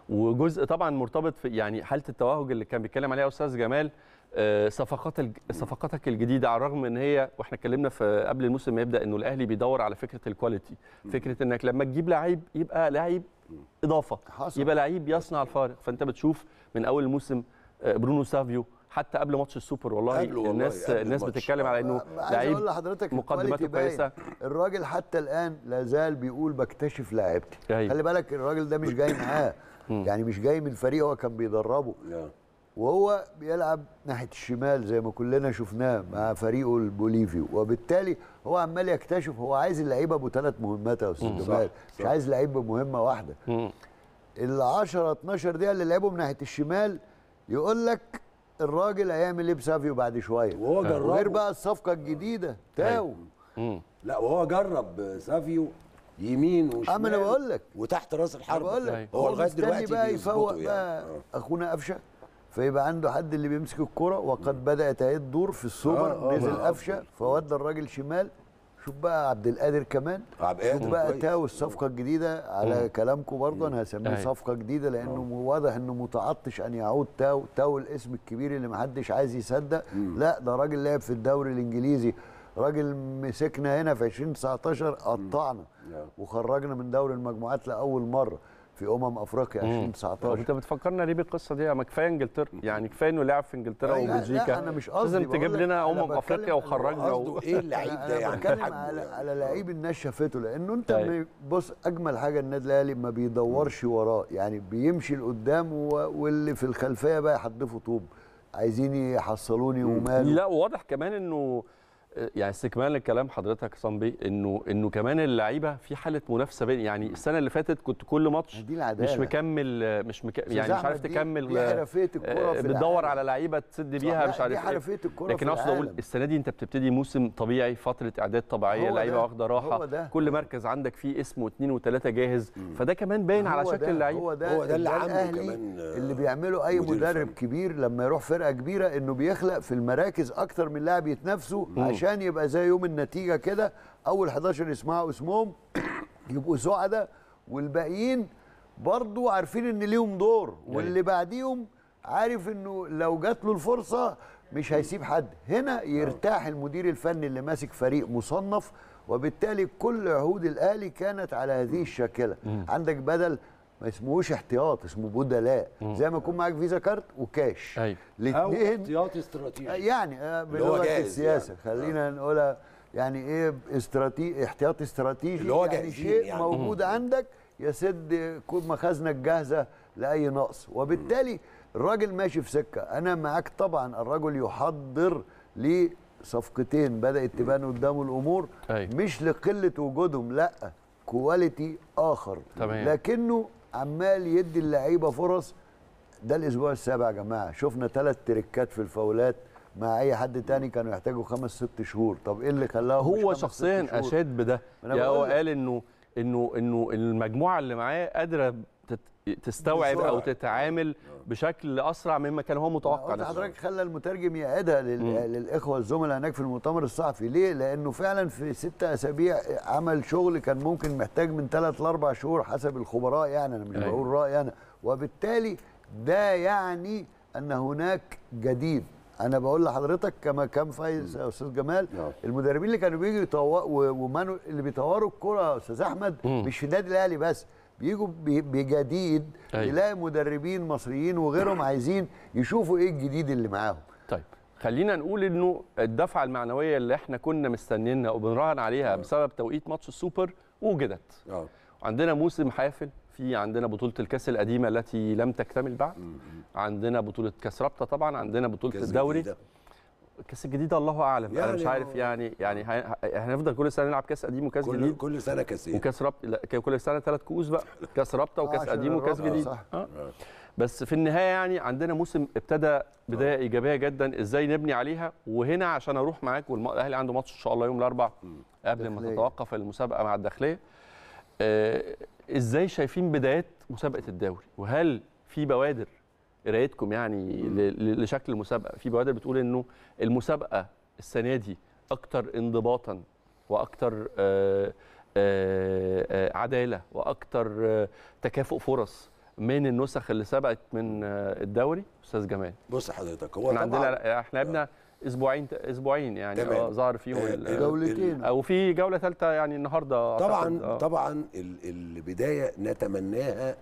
[SPEAKER 1] وجزء طبعا مرتبط في يعني حاله التوهج اللي كان بيتكلم عليها استاذ جمال آه، صفقات صفقاتك الجديده على الرغم ان هي واحنا اتكلمنا في قبل الموسم ما يبدا انه الاهلي بيدور على فكره الكواليتي فكره انك لما تجيب لعيب يبقى لعيب اضافه حصل. يبقى لعيب يصنع الفارق فانت بتشوف من اول الموسم آه، برونو سافيو حتى قبل ماتش السوبر والله, والله الناس والله الناس بتتكلم على انه لعيب مقدماته كويسه
[SPEAKER 3] الراجل حتى الان لا بيقول بكتشف لاعبتي أيوه. خلي بالك الراجل ده مش جاي معاه يعني مش جاي من فريق هو كان بيدربه وهو بيلعب ناحيه الشمال زي ما كلنا شفناه مع فريقه البوليفي وبالتالي هو عمال يكتشف هو عايز اللعيبه ابو ثلاث مهمات يا استاذ جمال مش عايز لعيب بمهمه واحده ال 10 12 دقيقه اللي لعبهم ناحيه الشمال يقول لك الراجل هيعمل ايه بسافيو بعد شويه وهو آه. جرب غير بقى الصفقه الجديده أيوه. تاو لا وهو جرب سافيو يمين آه، وشمال انا بقول لك وتحت راس الحرب بقول لك أيوه. هو لغايه دلوقتي بقى يفوق يعني. بقى آه. اخونا قفشه فيبقى عنده حد اللي بيمسك الكرة وقد بدات هي الدور في السوبر آه, آه، نزل قفشه فودى الراجل شمال شوف بقى عبد القادر كمان شوف بقى تاو الصفقه الجديده على كلامكم برضه انا هسميه أيوة. صفقه جديده لانه آه. واضح انه متعطش ان يعود تاو تاو الاسم الكبير اللي محدش عايز يصدق لا ده راجل لعب في الدوري الانجليزي راجل مسكنا هنا في 2019 قطعنا وخرجنا من دوري المجموعات لاول
[SPEAKER 1] مره في امم افريقيا 2019 انت بتفكرنا ليه بالقصه دي ما كفايه انجلترا يعني كفايه انه لعب في انجلترا أيوة، وبلجيكا انا مش قصدي لازم تجيب لنا امم افريقيا وخرجنا و... ايه اللعيب ده [LAUGHS] يعني بتكلم على
[SPEAKER 3] على لعيب الناس شافته لانه انت طيب. بص اجمل حاجه النادي الاهلي ما بيدورش وراه يعني بيمشي لقدام واللي في الخلفيه بقى يحدفوا طوب عايزين يحصلوني وماله لا
[SPEAKER 1] وواضح كمان انه يعني استكمال لكلام حضرتك صنبي انه انه كمان اللعيبه في حاله منافسه بين يعني السنه اللي فاتت كنت كل ماتش مش مكمل مش مك... يعني مش عارف تكمل آه، بتدور على لعيبه تسد بيها مش عارف إيه. حرفيه لكن اقصد اقول السنه دي انت بتبتدي موسم طبيعي فتره اعداد طبيعيه اللعيبه واخده راحه كل مركز عندك فيه اسم واثنين وثلاثه جاهز مم. فده كمان باين على شكل اللعيبه هو ده هو ده اللي عامله كمان
[SPEAKER 3] آه، اللي بيعمله اي مدرب كبير لما يروح فرقه كبيره انه بيخلق في المراكز اكتر من لاعب يتنافسوا عشان يبقى زي يوم النتيجه كده اول 11 يسمعوا اسمهم [COUGHS] يبقوا سعداء والباقيين برضو عارفين ان ليهم دور واللي بعديهم عارف انه لو جات له الفرصه مش هيسيب حد هنا يرتاح المدير الفني اللي ماسك فريق مصنف وبالتالي كل عهود الاهلي كانت على هذه الشاكله عندك بدل ما اسمهوش احتياط اسمه بدلاء زي ما يكون معاك فيزا كارت وكاش ايوه الاثنين احتياطي استراتيجي آه، يعني آه، جاهز السياسه يعني. خلينا آه. نقولها يعني ايه استراتيجي احتياطي استراتيجي اللي هو جاهز يعني شيء يعني. موجود عندك يسد مخازنك جاهزه لاي نقص وبالتالي الراجل ماشي في سكه انا معاك طبعا الرجل يحضر لصفقتين بدات تبان قدامه الامور أي. أيوة. مش لقله وجودهم لا كواليتي اخر تمام. لكنه عمال يدي اللعيبه فرص ده الاسبوع السابع يا جماعه شفنا ثلاث تريكات في الفاولات مع اي حد تاني كانوا يحتاجوا خمس ست شهور طب ايه اللي خلاه هو شخصيا اشاد
[SPEAKER 1] بده يا هو قال انه انه انه المجموعه اللي معاه قادره تستوعب بسرعة. او تتعامل آه. آه. بشكل اسرع مما كان هو متوقع قلت حضرتك
[SPEAKER 3] خلى المترجم يعيدها للاخوه الزملاء هناك في المؤتمر الصحفي ليه لانه فعلا في ستة اسابيع عمل شغل كان ممكن محتاج من ثلاث لاربع شهور حسب الخبراء يعني انا مش أيوه. بقول راي انا وبالتالي ده يعني ان هناك جديد انا بقول لحضرتك كما كان فايز يا استاذ جمال نعم. المدربين اللي كانوا بيجوا ومانو اللي بيطوروا الكره يا استاذ احمد مم. مش في النادي الاهلي بس بيجوا بجديد أيوة. يلاقي مدربين مصريين وغيرهم عايزين يشوفوا ايه الجديد
[SPEAKER 1] اللي معاهم طيب خلينا نقول انه الدفعه المعنويه اللي احنا كنا مستنيينها وبنراهن عليها أوه. بسبب توقيت ماتش السوبر وجدت أوه. عندنا موسم حافل في عندنا بطوله الكاس القديمه التي لم تكتمل بعد عندنا بطوله كاس رابطه طبعا عندنا بطوله الدوري جديدة. الكاس الجديده الله اعلم يعني انا مش يعني عارف يعني يعني هنفضل كل سنه نلعب كاس قديم وكاس جديد كل سنه كاسين إيه؟ وكاس رابطه لا كل سنه ثلاث كؤوس بقى [LAUGHS] كاس رابطه وكاس قديم وكاس جديد صح. آه. آه. بس في النهايه يعني عندنا موسم ابتدى بدايه آه. ايجابيه جدا ازاي نبني عليها وهنا عشان اروح معاك والاهلي عنده ماتش ان شاء الله يوم الاربعاء قبل ما تتوقف المسابقه مع الداخليه آه ازاي شايفين بدايات مسابقه الدوري وهل في بوادر قرايتكم يعني لشكل المسابقه في بوادر بتقول انه المسابقه السنه دي اكثر انضباطا واكثر آه، آه، آه، عداله واكثر تكافؤ فرص من النسخ اللي سبقت من الدوري استاذ جمال بص حضرتك هو احنا عندنا احنا لعبنا اسبوعين اسبوعين يعني اه ظهر فيهم جولتين او في جوله ثالثه يعني النهارده طبعا آه.
[SPEAKER 2] طبعا البدايه نتمناها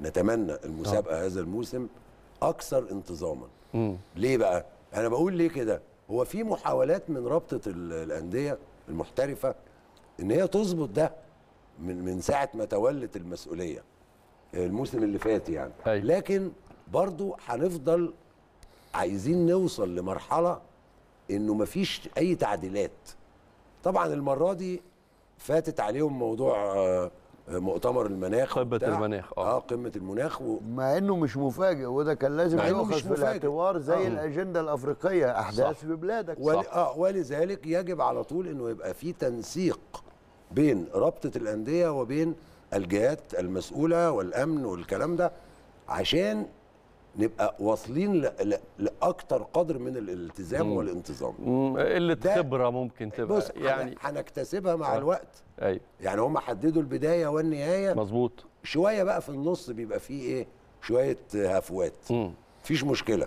[SPEAKER 2] نتمنى المسابقه طبعا. هذا الموسم اكثر انتظاما مم. ليه بقى انا بقول ليه كده هو في محاولات من رابطه الانديه المحترفه ان هي تظبط ده من من ساعه ما تولت المسؤوليه الموسم اللي فات يعني هي. لكن برضو هنفضل عايزين نوصل لمرحله انه مفيش اي تعديلات طبعا المره دي فاتت عليهم موضوع آه مؤتمر المناخ قمه المناخ آه. اه قمه المناخ و...
[SPEAKER 3] مع انه مش مفاجئ وده كان لازم يؤخذ في الاعتبار زي آه.
[SPEAKER 2] الاجنده الافريقيه احداث صح. في
[SPEAKER 3] بلادك ول... صح.
[SPEAKER 2] اه ولذلك يجب على طول انه يبقى في تنسيق بين رابطه الانديه وبين الجهات المسؤوله والامن والكلام ده عشان نبقى واصلين لاكثر قدر من الالتزام مم. والانتظام قله
[SPEAKER 1] خبره ممكن تبقى بص يعني
[SPEAKER 2] هنكتسبها مع أه. الوقت ايوه يعني هم حددوا البدايه والنهايه مظبوط شويه بقى في النص بيبقى فيه ايه شويه هفوات مم. مفيش مشكله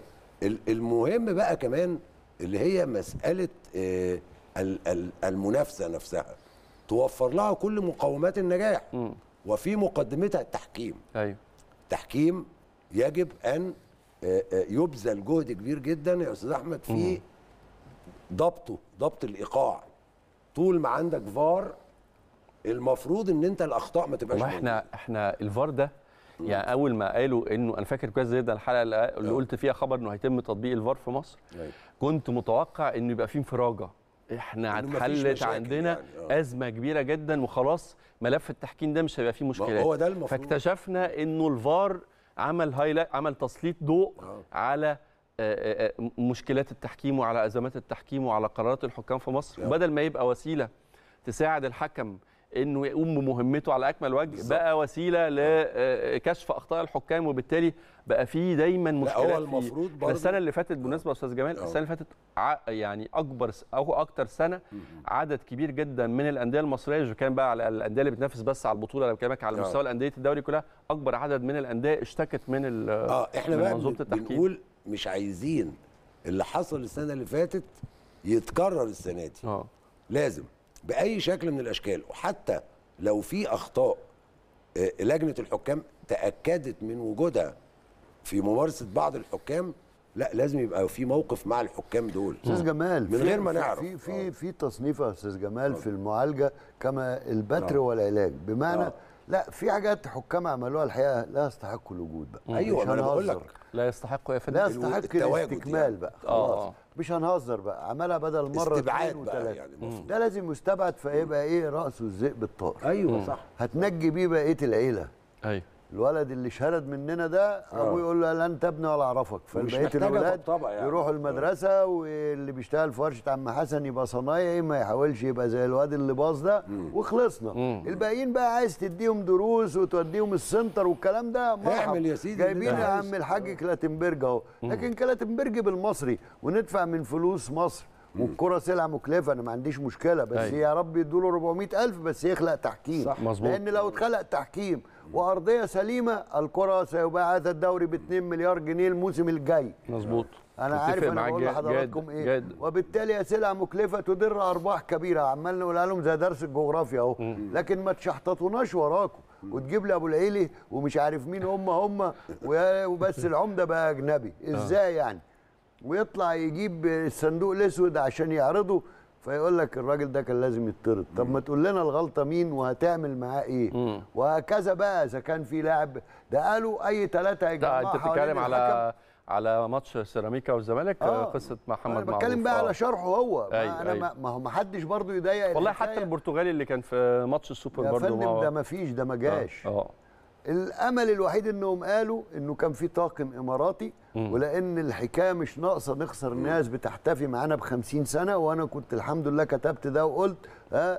[SPEAKER 2] المهم بقى كمان اللي هي مساله آه، المنافسه نفسها توفر لها كل مقومات النجاح وفي مقدمتها التحكيم ايوه التحكيم يجب ان آه، آه، يبذل جهد كبير جدا يا استاذ احمد في ضبطه ضبط الايقاع طول ما عندك فار المفروض ان انت الاخطاء ما تبقاش احنا
[SPEAKER 1] احنا الفار ده يعني اول ما قالوا انه انا فاكر كويس جدا الحلقه اللي آه. قلت فيها خبر انه هيتم تطبيق الفار في مصر أيوة. كنت متوقع انه يبقى في انفراجه احنا اتحلت عندنا يعني. ازمه كبيره جدا وخلاص ملف التحكيم ده مش هيبقى فيه مشكلات هو ده المفروض فاكتشفنا انه الفار عمل هايلايت عمل تسليط ضوء آه. على آه، آه، مشكلات التحكيم وعلى ازمات التحكيم وعلى قرارات الحكام في مصر بدل ما يبقى وسيله تساعد الحكم انه يقوم بمهمته على اكمل وجه بالزبط. بقى وسيله آه. لكشف اخطاء الحكام وبالتالي بقى في دايما مشكلات هو المفروض برضه السنه اللي فاتت بالنسبه آه. استاذ جمال آه. السنه اللي فاتت يعني اكبر او اكتر سنه عدد كبير جدا من الانديه المصريه مش بتكلم بقى على الانديه اللي بتنافس بس على البطوله انا بكلمك على مستوى الانديه الدوري كلها اكبر عدد من الانديه اشتكت من اه احنا من بقى منظومه التحكيم بنقول مش عايزين
[SPEAKER 2] اللي حصل السنه اللي فاتت يتكرر السنه دي اه لازم باي شكل من الاشكال وحتى لو في اخطاء آه، لجنه الحكام تاكدت من وجودها في ممارسه بعض الحكام لا لازم يبقى في موقف مع الحكام دول استاذ آه. جمال من غير ما نعرف
[SPEAKER 3] في في آه. في تصنيفه استاذ جمال أوه. في المعالجه كما البتر أوه. نعم. والعلاج بمعنى أوه. نعم. لا في حاجات حكام عملوها الحقيقه لا يستحق الوجود بقى ايوه ما انا بقول لك
[SPEAKER 1] لا يستحق يا فندم لا يستحق يعني. الاستكمال يعني. بقى خلاص
[SPEAKER 3] مش هنهزر بقى عملها بدل مره استبعاد بقى يعني ده لازم يستبعد فيبقى ايه راسه الذئب الطائر ايوه صح هتنجي بيه بقيه العيله ايوه الولد اللي شرد مننا ده آه. ابوه يقول له لا انت ابني ولا اعرفك فبقيه الاولاد يعني. يروحوا آه. المدرسه واللي بيشتغل في ورشه عم حسن يبقى صنايعي إيه ما يحاولش يبقى زي الواد اللي باظ ده وخلصنا الباقيين بقى عايز تديهم دروس وتوديهم السنتر والكلام ده اعمل يا سيدي جايبين يا عم الحاج آه. كلاتنبرج اهو لكن كلاتنبرج بالمصري وندفع من فلوس مصر والكرة سلعة مكلفة أنا ما عنديش مشكلة بس أيه. يا رب يدوا له 400000 بس يخلق تحكيم صح مظبوط لأن لو اتخلق تحكيم وارضيه سليمه الكره سيباع هذا الدوري ب 2 مليار جنيه الموسم الجاي مظبوط انا عارف انا بقول لحضراتكم ايه جاد. وبالتالي سلع مكلفه تدر ارباح كبيره عمال نقولها لهم زي درس الجغرافيا اهو لكن ما تشحططوناش وراكم وتجيب لي ابو العيلي ومش عارف مين هم هم وبس العمده بقى اجنبي آه. ازاي يعني ويطلع يجيب الصندوق الاسود عشان يعرضه فيقول لك الراجل ده كان لازم يطرد طب ما تقول لنا الغلطه مين وهتعمل معاه ايه مم. وهكذا بقى اذا كان في
[SPEAKER 1] لاعب ده قالوا اي ثلاثه هيجمعوا انت بتتكلم على على ماتش سيراميكا والزمالك آه. قصه محمد معروف انا بتكلم بقى آه. على
[SPEAKER 3] شرحه هو ما أيوة انا ما هو ما حدش برضه يضايق والله
[SPEAKER 1] حتى البرتغالي اللي كان في ماتش السوبر برضه ده ما فيش ده ما آه. جاش آه. آه.
[SPEAKER 3] الامل الوحيد انهم قالوا انه كان في طاقم اماراتي ولان الحكايه مش ناقصه نخسر ناس بتحتفي معانا ب 50 سنه وانا كنت الحمد لله كتبت ده وقلت آه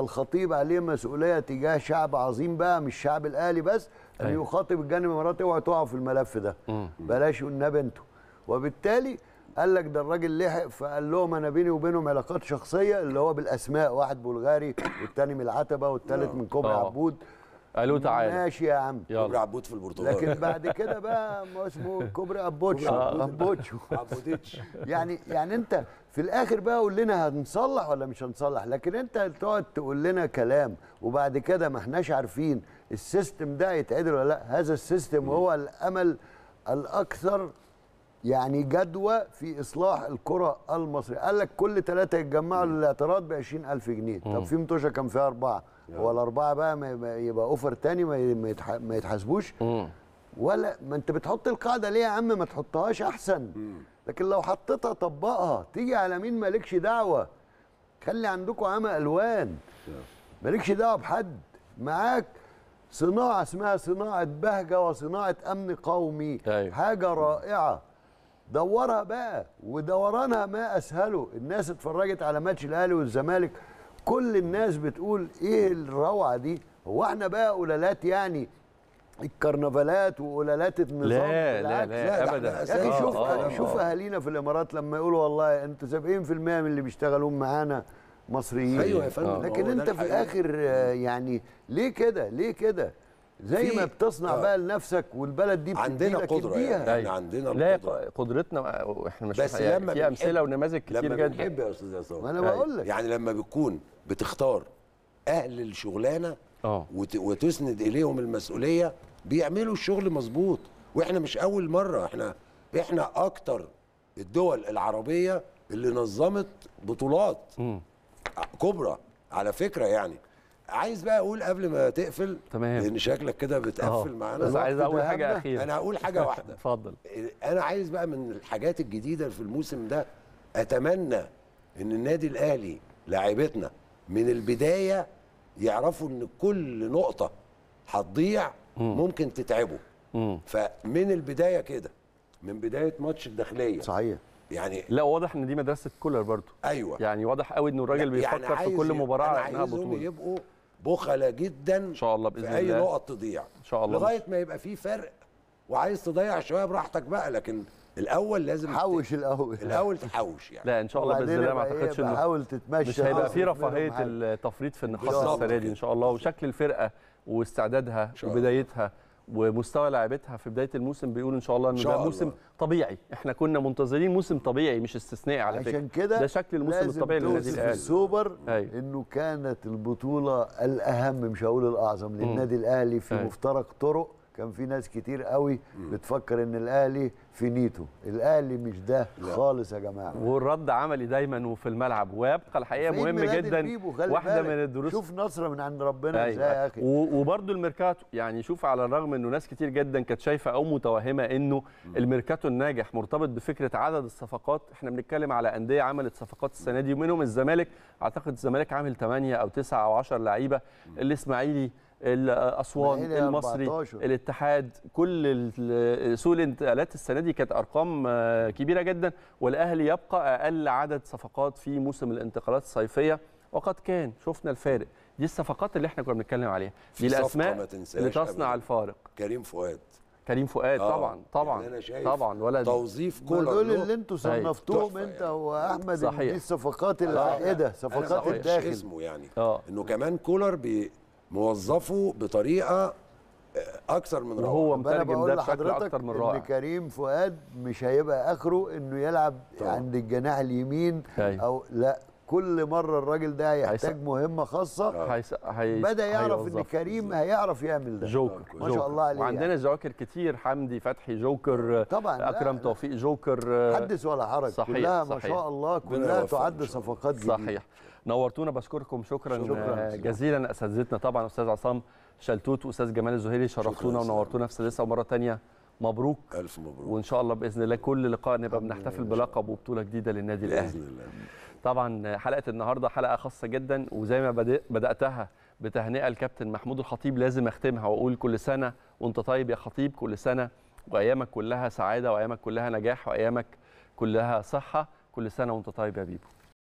[SPEAKER 3] الخطيب عليه مسؤوليه تجاه شعب عظيم بقى مش شعب الاهلي بس ان أيوة. يخاطب الجانب الاماراتي اوعى تقعوا في الملف ده بلاش والنبي انتوا وبالتالي قال لك ده الراجل لحق فقال لهم انا بيني وبينهم علاقات شخصيه اللي هو بالاسماء واحد بلغاري والتاني من العتبه والتالت آه. من كوبري آه. عبود قالوا تعالى ماشي يا عم كوبري عبود في البرتغال لكن بعد كده بقى اسمه كوبري ابوتشو ابوتشو ابوتيتش يعني يعني انت في الاخر بقى قول لنا هنصلح ولا مش هنصلح لكن انت تقعد تقول لنا كلام وبعد كده ما احناش عارفين السيستم ده يتعدل ولا لا هذا السيستم هو الامل الاكثر يعني جدوى في اصلاح الكره المصريه قال لك كل ثلاثه يتجمعوا للاعتراض ب 20000 جنيه طب في متوشه كان فيها اربعه هو الاربعه بقى ما يبقى اوفر تاني ما يتحاسبوش ولا ما انت بتحط القاعده ليه يا عم ما تحطهاش احسن لكن لو حطيتها طبقها تيجي على مين مالكش دعوه خلي عندكم عمى الوان مالكش دعوه بحد معاك صناعه اسمها صناعه بهجه وصناعه امن قومي أيوة. حاجه رائعه دورها بقى ودورانها ما اسهله الناس اتفرجت على ماتش الاهلي والزمالك كل الناس بتقول ايه الروعه دي هو احنا بقى قلالات يعني الكرنفالات وقلالات النظام لا لا لا, لا ابدا يا اخي آه، شوف آه، آه. شوف اهالينا في الامارات لما يقولوا والله انت 70% من اللي بيشتغلون معانا مصريين ايوه يا فندم لكن انت في الاخر يعني ليه كده ليه كده زي ما بتصنع آه بقى لنفسك والبلد دي عندنا قدره يعني احنا طيب. عندنا لا القدرة.
[SPEAKER 1] قدرتنا احنا مش بس يعني لما في امثله ونماذج كتير لما جدا لما بنحب يا
[SPEAKER 3] استاذ عصام انا بقول لك
[SPEAKER 1] يعني لما بتكون
[SPEAKER 2] بتختار اهل الشغلانه اه وتسند اليهم المسؤوليه بيعملوا الشغل مظبوط واحنا مش اول مره احنا احنا اكتر الدول العربيه اللي نظمت بطولات م. كبرى على فكره يعني عايز بقى اقول قبل ما تقفل تمام لان شكلك كده بتقفل آه. معانا بس عايز اقول حاجه اخيره انا هقول حاجه واحده [LAUGHS] اتفضل انا عايز بقى من الحاجات الجديده في الموسم ده اتمنى ان النادي الاهلي لاعبتنا من البدايه يعرفوا ان كل نقطه هتضيع ممكن تتعبه فمن البدايه كده من بدايه ماتش الداخليه صحيح
[SPEAKER 1] يعني لا واضح ان دي مدرسه كولر برضو ايوه يعني واضح قوي انه الراجل بيفكر يعني في كل مباراه انها بطوله يبقوا بخله جدا ان شاء الله باذن الله اي نقط تضيع ان شاء الله لغايه
[SPEAKER 2] ما يبقى في فرق وعايز تضيع شويه براحتك بقى لكن الاول لازم حوش
[SPEAKER 1] الاول الاول تحوش يعني لا ان شاء الله باذن الله ما اعتقدش انه حاول تتمشى مش هيبقى في رفاهيه التفريط في النقاط السنه دي ان شاء الله وشكل الفرقه واستعدادها وبدايتها ومستوى لاعبتها في بدايه الموسم بيقول ان شاء الله انه ده موسم طبيعي احنا كنا منتظرين موسم طبيعي مش استثنائي على فكره عشان كده ده شكل الموسم الطبيعي للنادي الاهلي
[SPEAKER 3] السوبر انه كانت البطوله الاهم مش هقول الاعظم للنادي الاهلي في مفترق طرق كان في ناس كتير قوي بتفكر ان الاهلي في نيته الاهلي مش ده لا. خالص يا
[SPEAKER 1] جماعه والرد عملي دايما وفي الملعب ويبقى الحقيقه مهم جدا واحده من الدروس شوف
[SPEAKER 3] نصره من عند ربنا ازاي أيوة. يا اخي
[SPEAKER 1] وبرده الميركاتو يعني شوف على الرغم انه ناس كتير جدا كانت شايفه او متوهمه انه الميركاتو الناجح مرتبط بفكره عدد الصفقات احنا بنتكلم على انديه عملت صفقات السنه دي ومنهم الزمالك اعتقد الزمالك عامل 8 او 9 او 10 لعيبه الاسماعيلي اسوان المصري 14. الاتحاد كل سوق الانتقالات السنه دي كانت ارقام آه، كبيره جدا والاهلي يبقى اقل عدد صفقات في موسم الانتقالات الصيفيه وقد كان شفنا الفارق دي الصفقات اللي احنا كنا بنتكلم عليها دي الاسماء اللي تصنع الفارق كريم فؤاد كريم فؤاد آه، طبعا يعني
[SPEAKER 2] طبعا انا شايف طبعا
[SPEAKER 1] ولا توظيف كولر دول اللي
[SPEAKER 2] انتوا طيب. صنفتوهم
[SPEAKER 3] انت يعني. واحمد صحيح. دي الصفقات العائده آه، صفقات الداخل اسمه
[SPEAKER 2] يعني انه كمان كولر بي موظفه بطريقه آه، اكثر من رائع وهو مترجم ده بشكل اكثر من رائع
[SPEAKER 3] كريم فؤاد مش هيبقى اخره انه يلعب طبعا. عند الجناح اليمين هاي. او لا كل مره الراجل ده هيحتاج مهمه خاصه
[SPEAKER 1] آه. هيس... هي... بدا يعرف هيوظف. ان
[SPEAKER 3] كريم هيعرف يعمل ده جوكر ما شاء الله عليه وعندنا يعني.
[SPEAKER 1] جوكر كتير حمدي فتحي جوكر طبعا اكرم لا. توفيق جوكر آه، حدث ولا حرج صحيح. كلها صحيح. ما شاء الله كلها تعد صفقات جديده صحيح نورتونا بشكركم شكرا, شكرا جزيلا اساتذتنا طبعا استاذ عصام شلتوت واستاذ جمال الزهيري شرفتونا ونورتونا في سادسه ومره ثانيه مبروك الف مبروك وان شاء الله باذن الله كل لقاء نبقى بنحتفل بلقب وبطوله جديده للنادي الاهلي باذن الله طبعا حلقه النهارده حلقه خاصه جدا وزي ما بداتها بتهنئه الكابتن محمود الخطيب لازم اختمها واقول كل سنه وانت طيب يا خطيب كل سنه وايامك كلها سعاده وايامك كلها نجاح وايامك كلها صحه كل سنه وانت طيب يا بيبو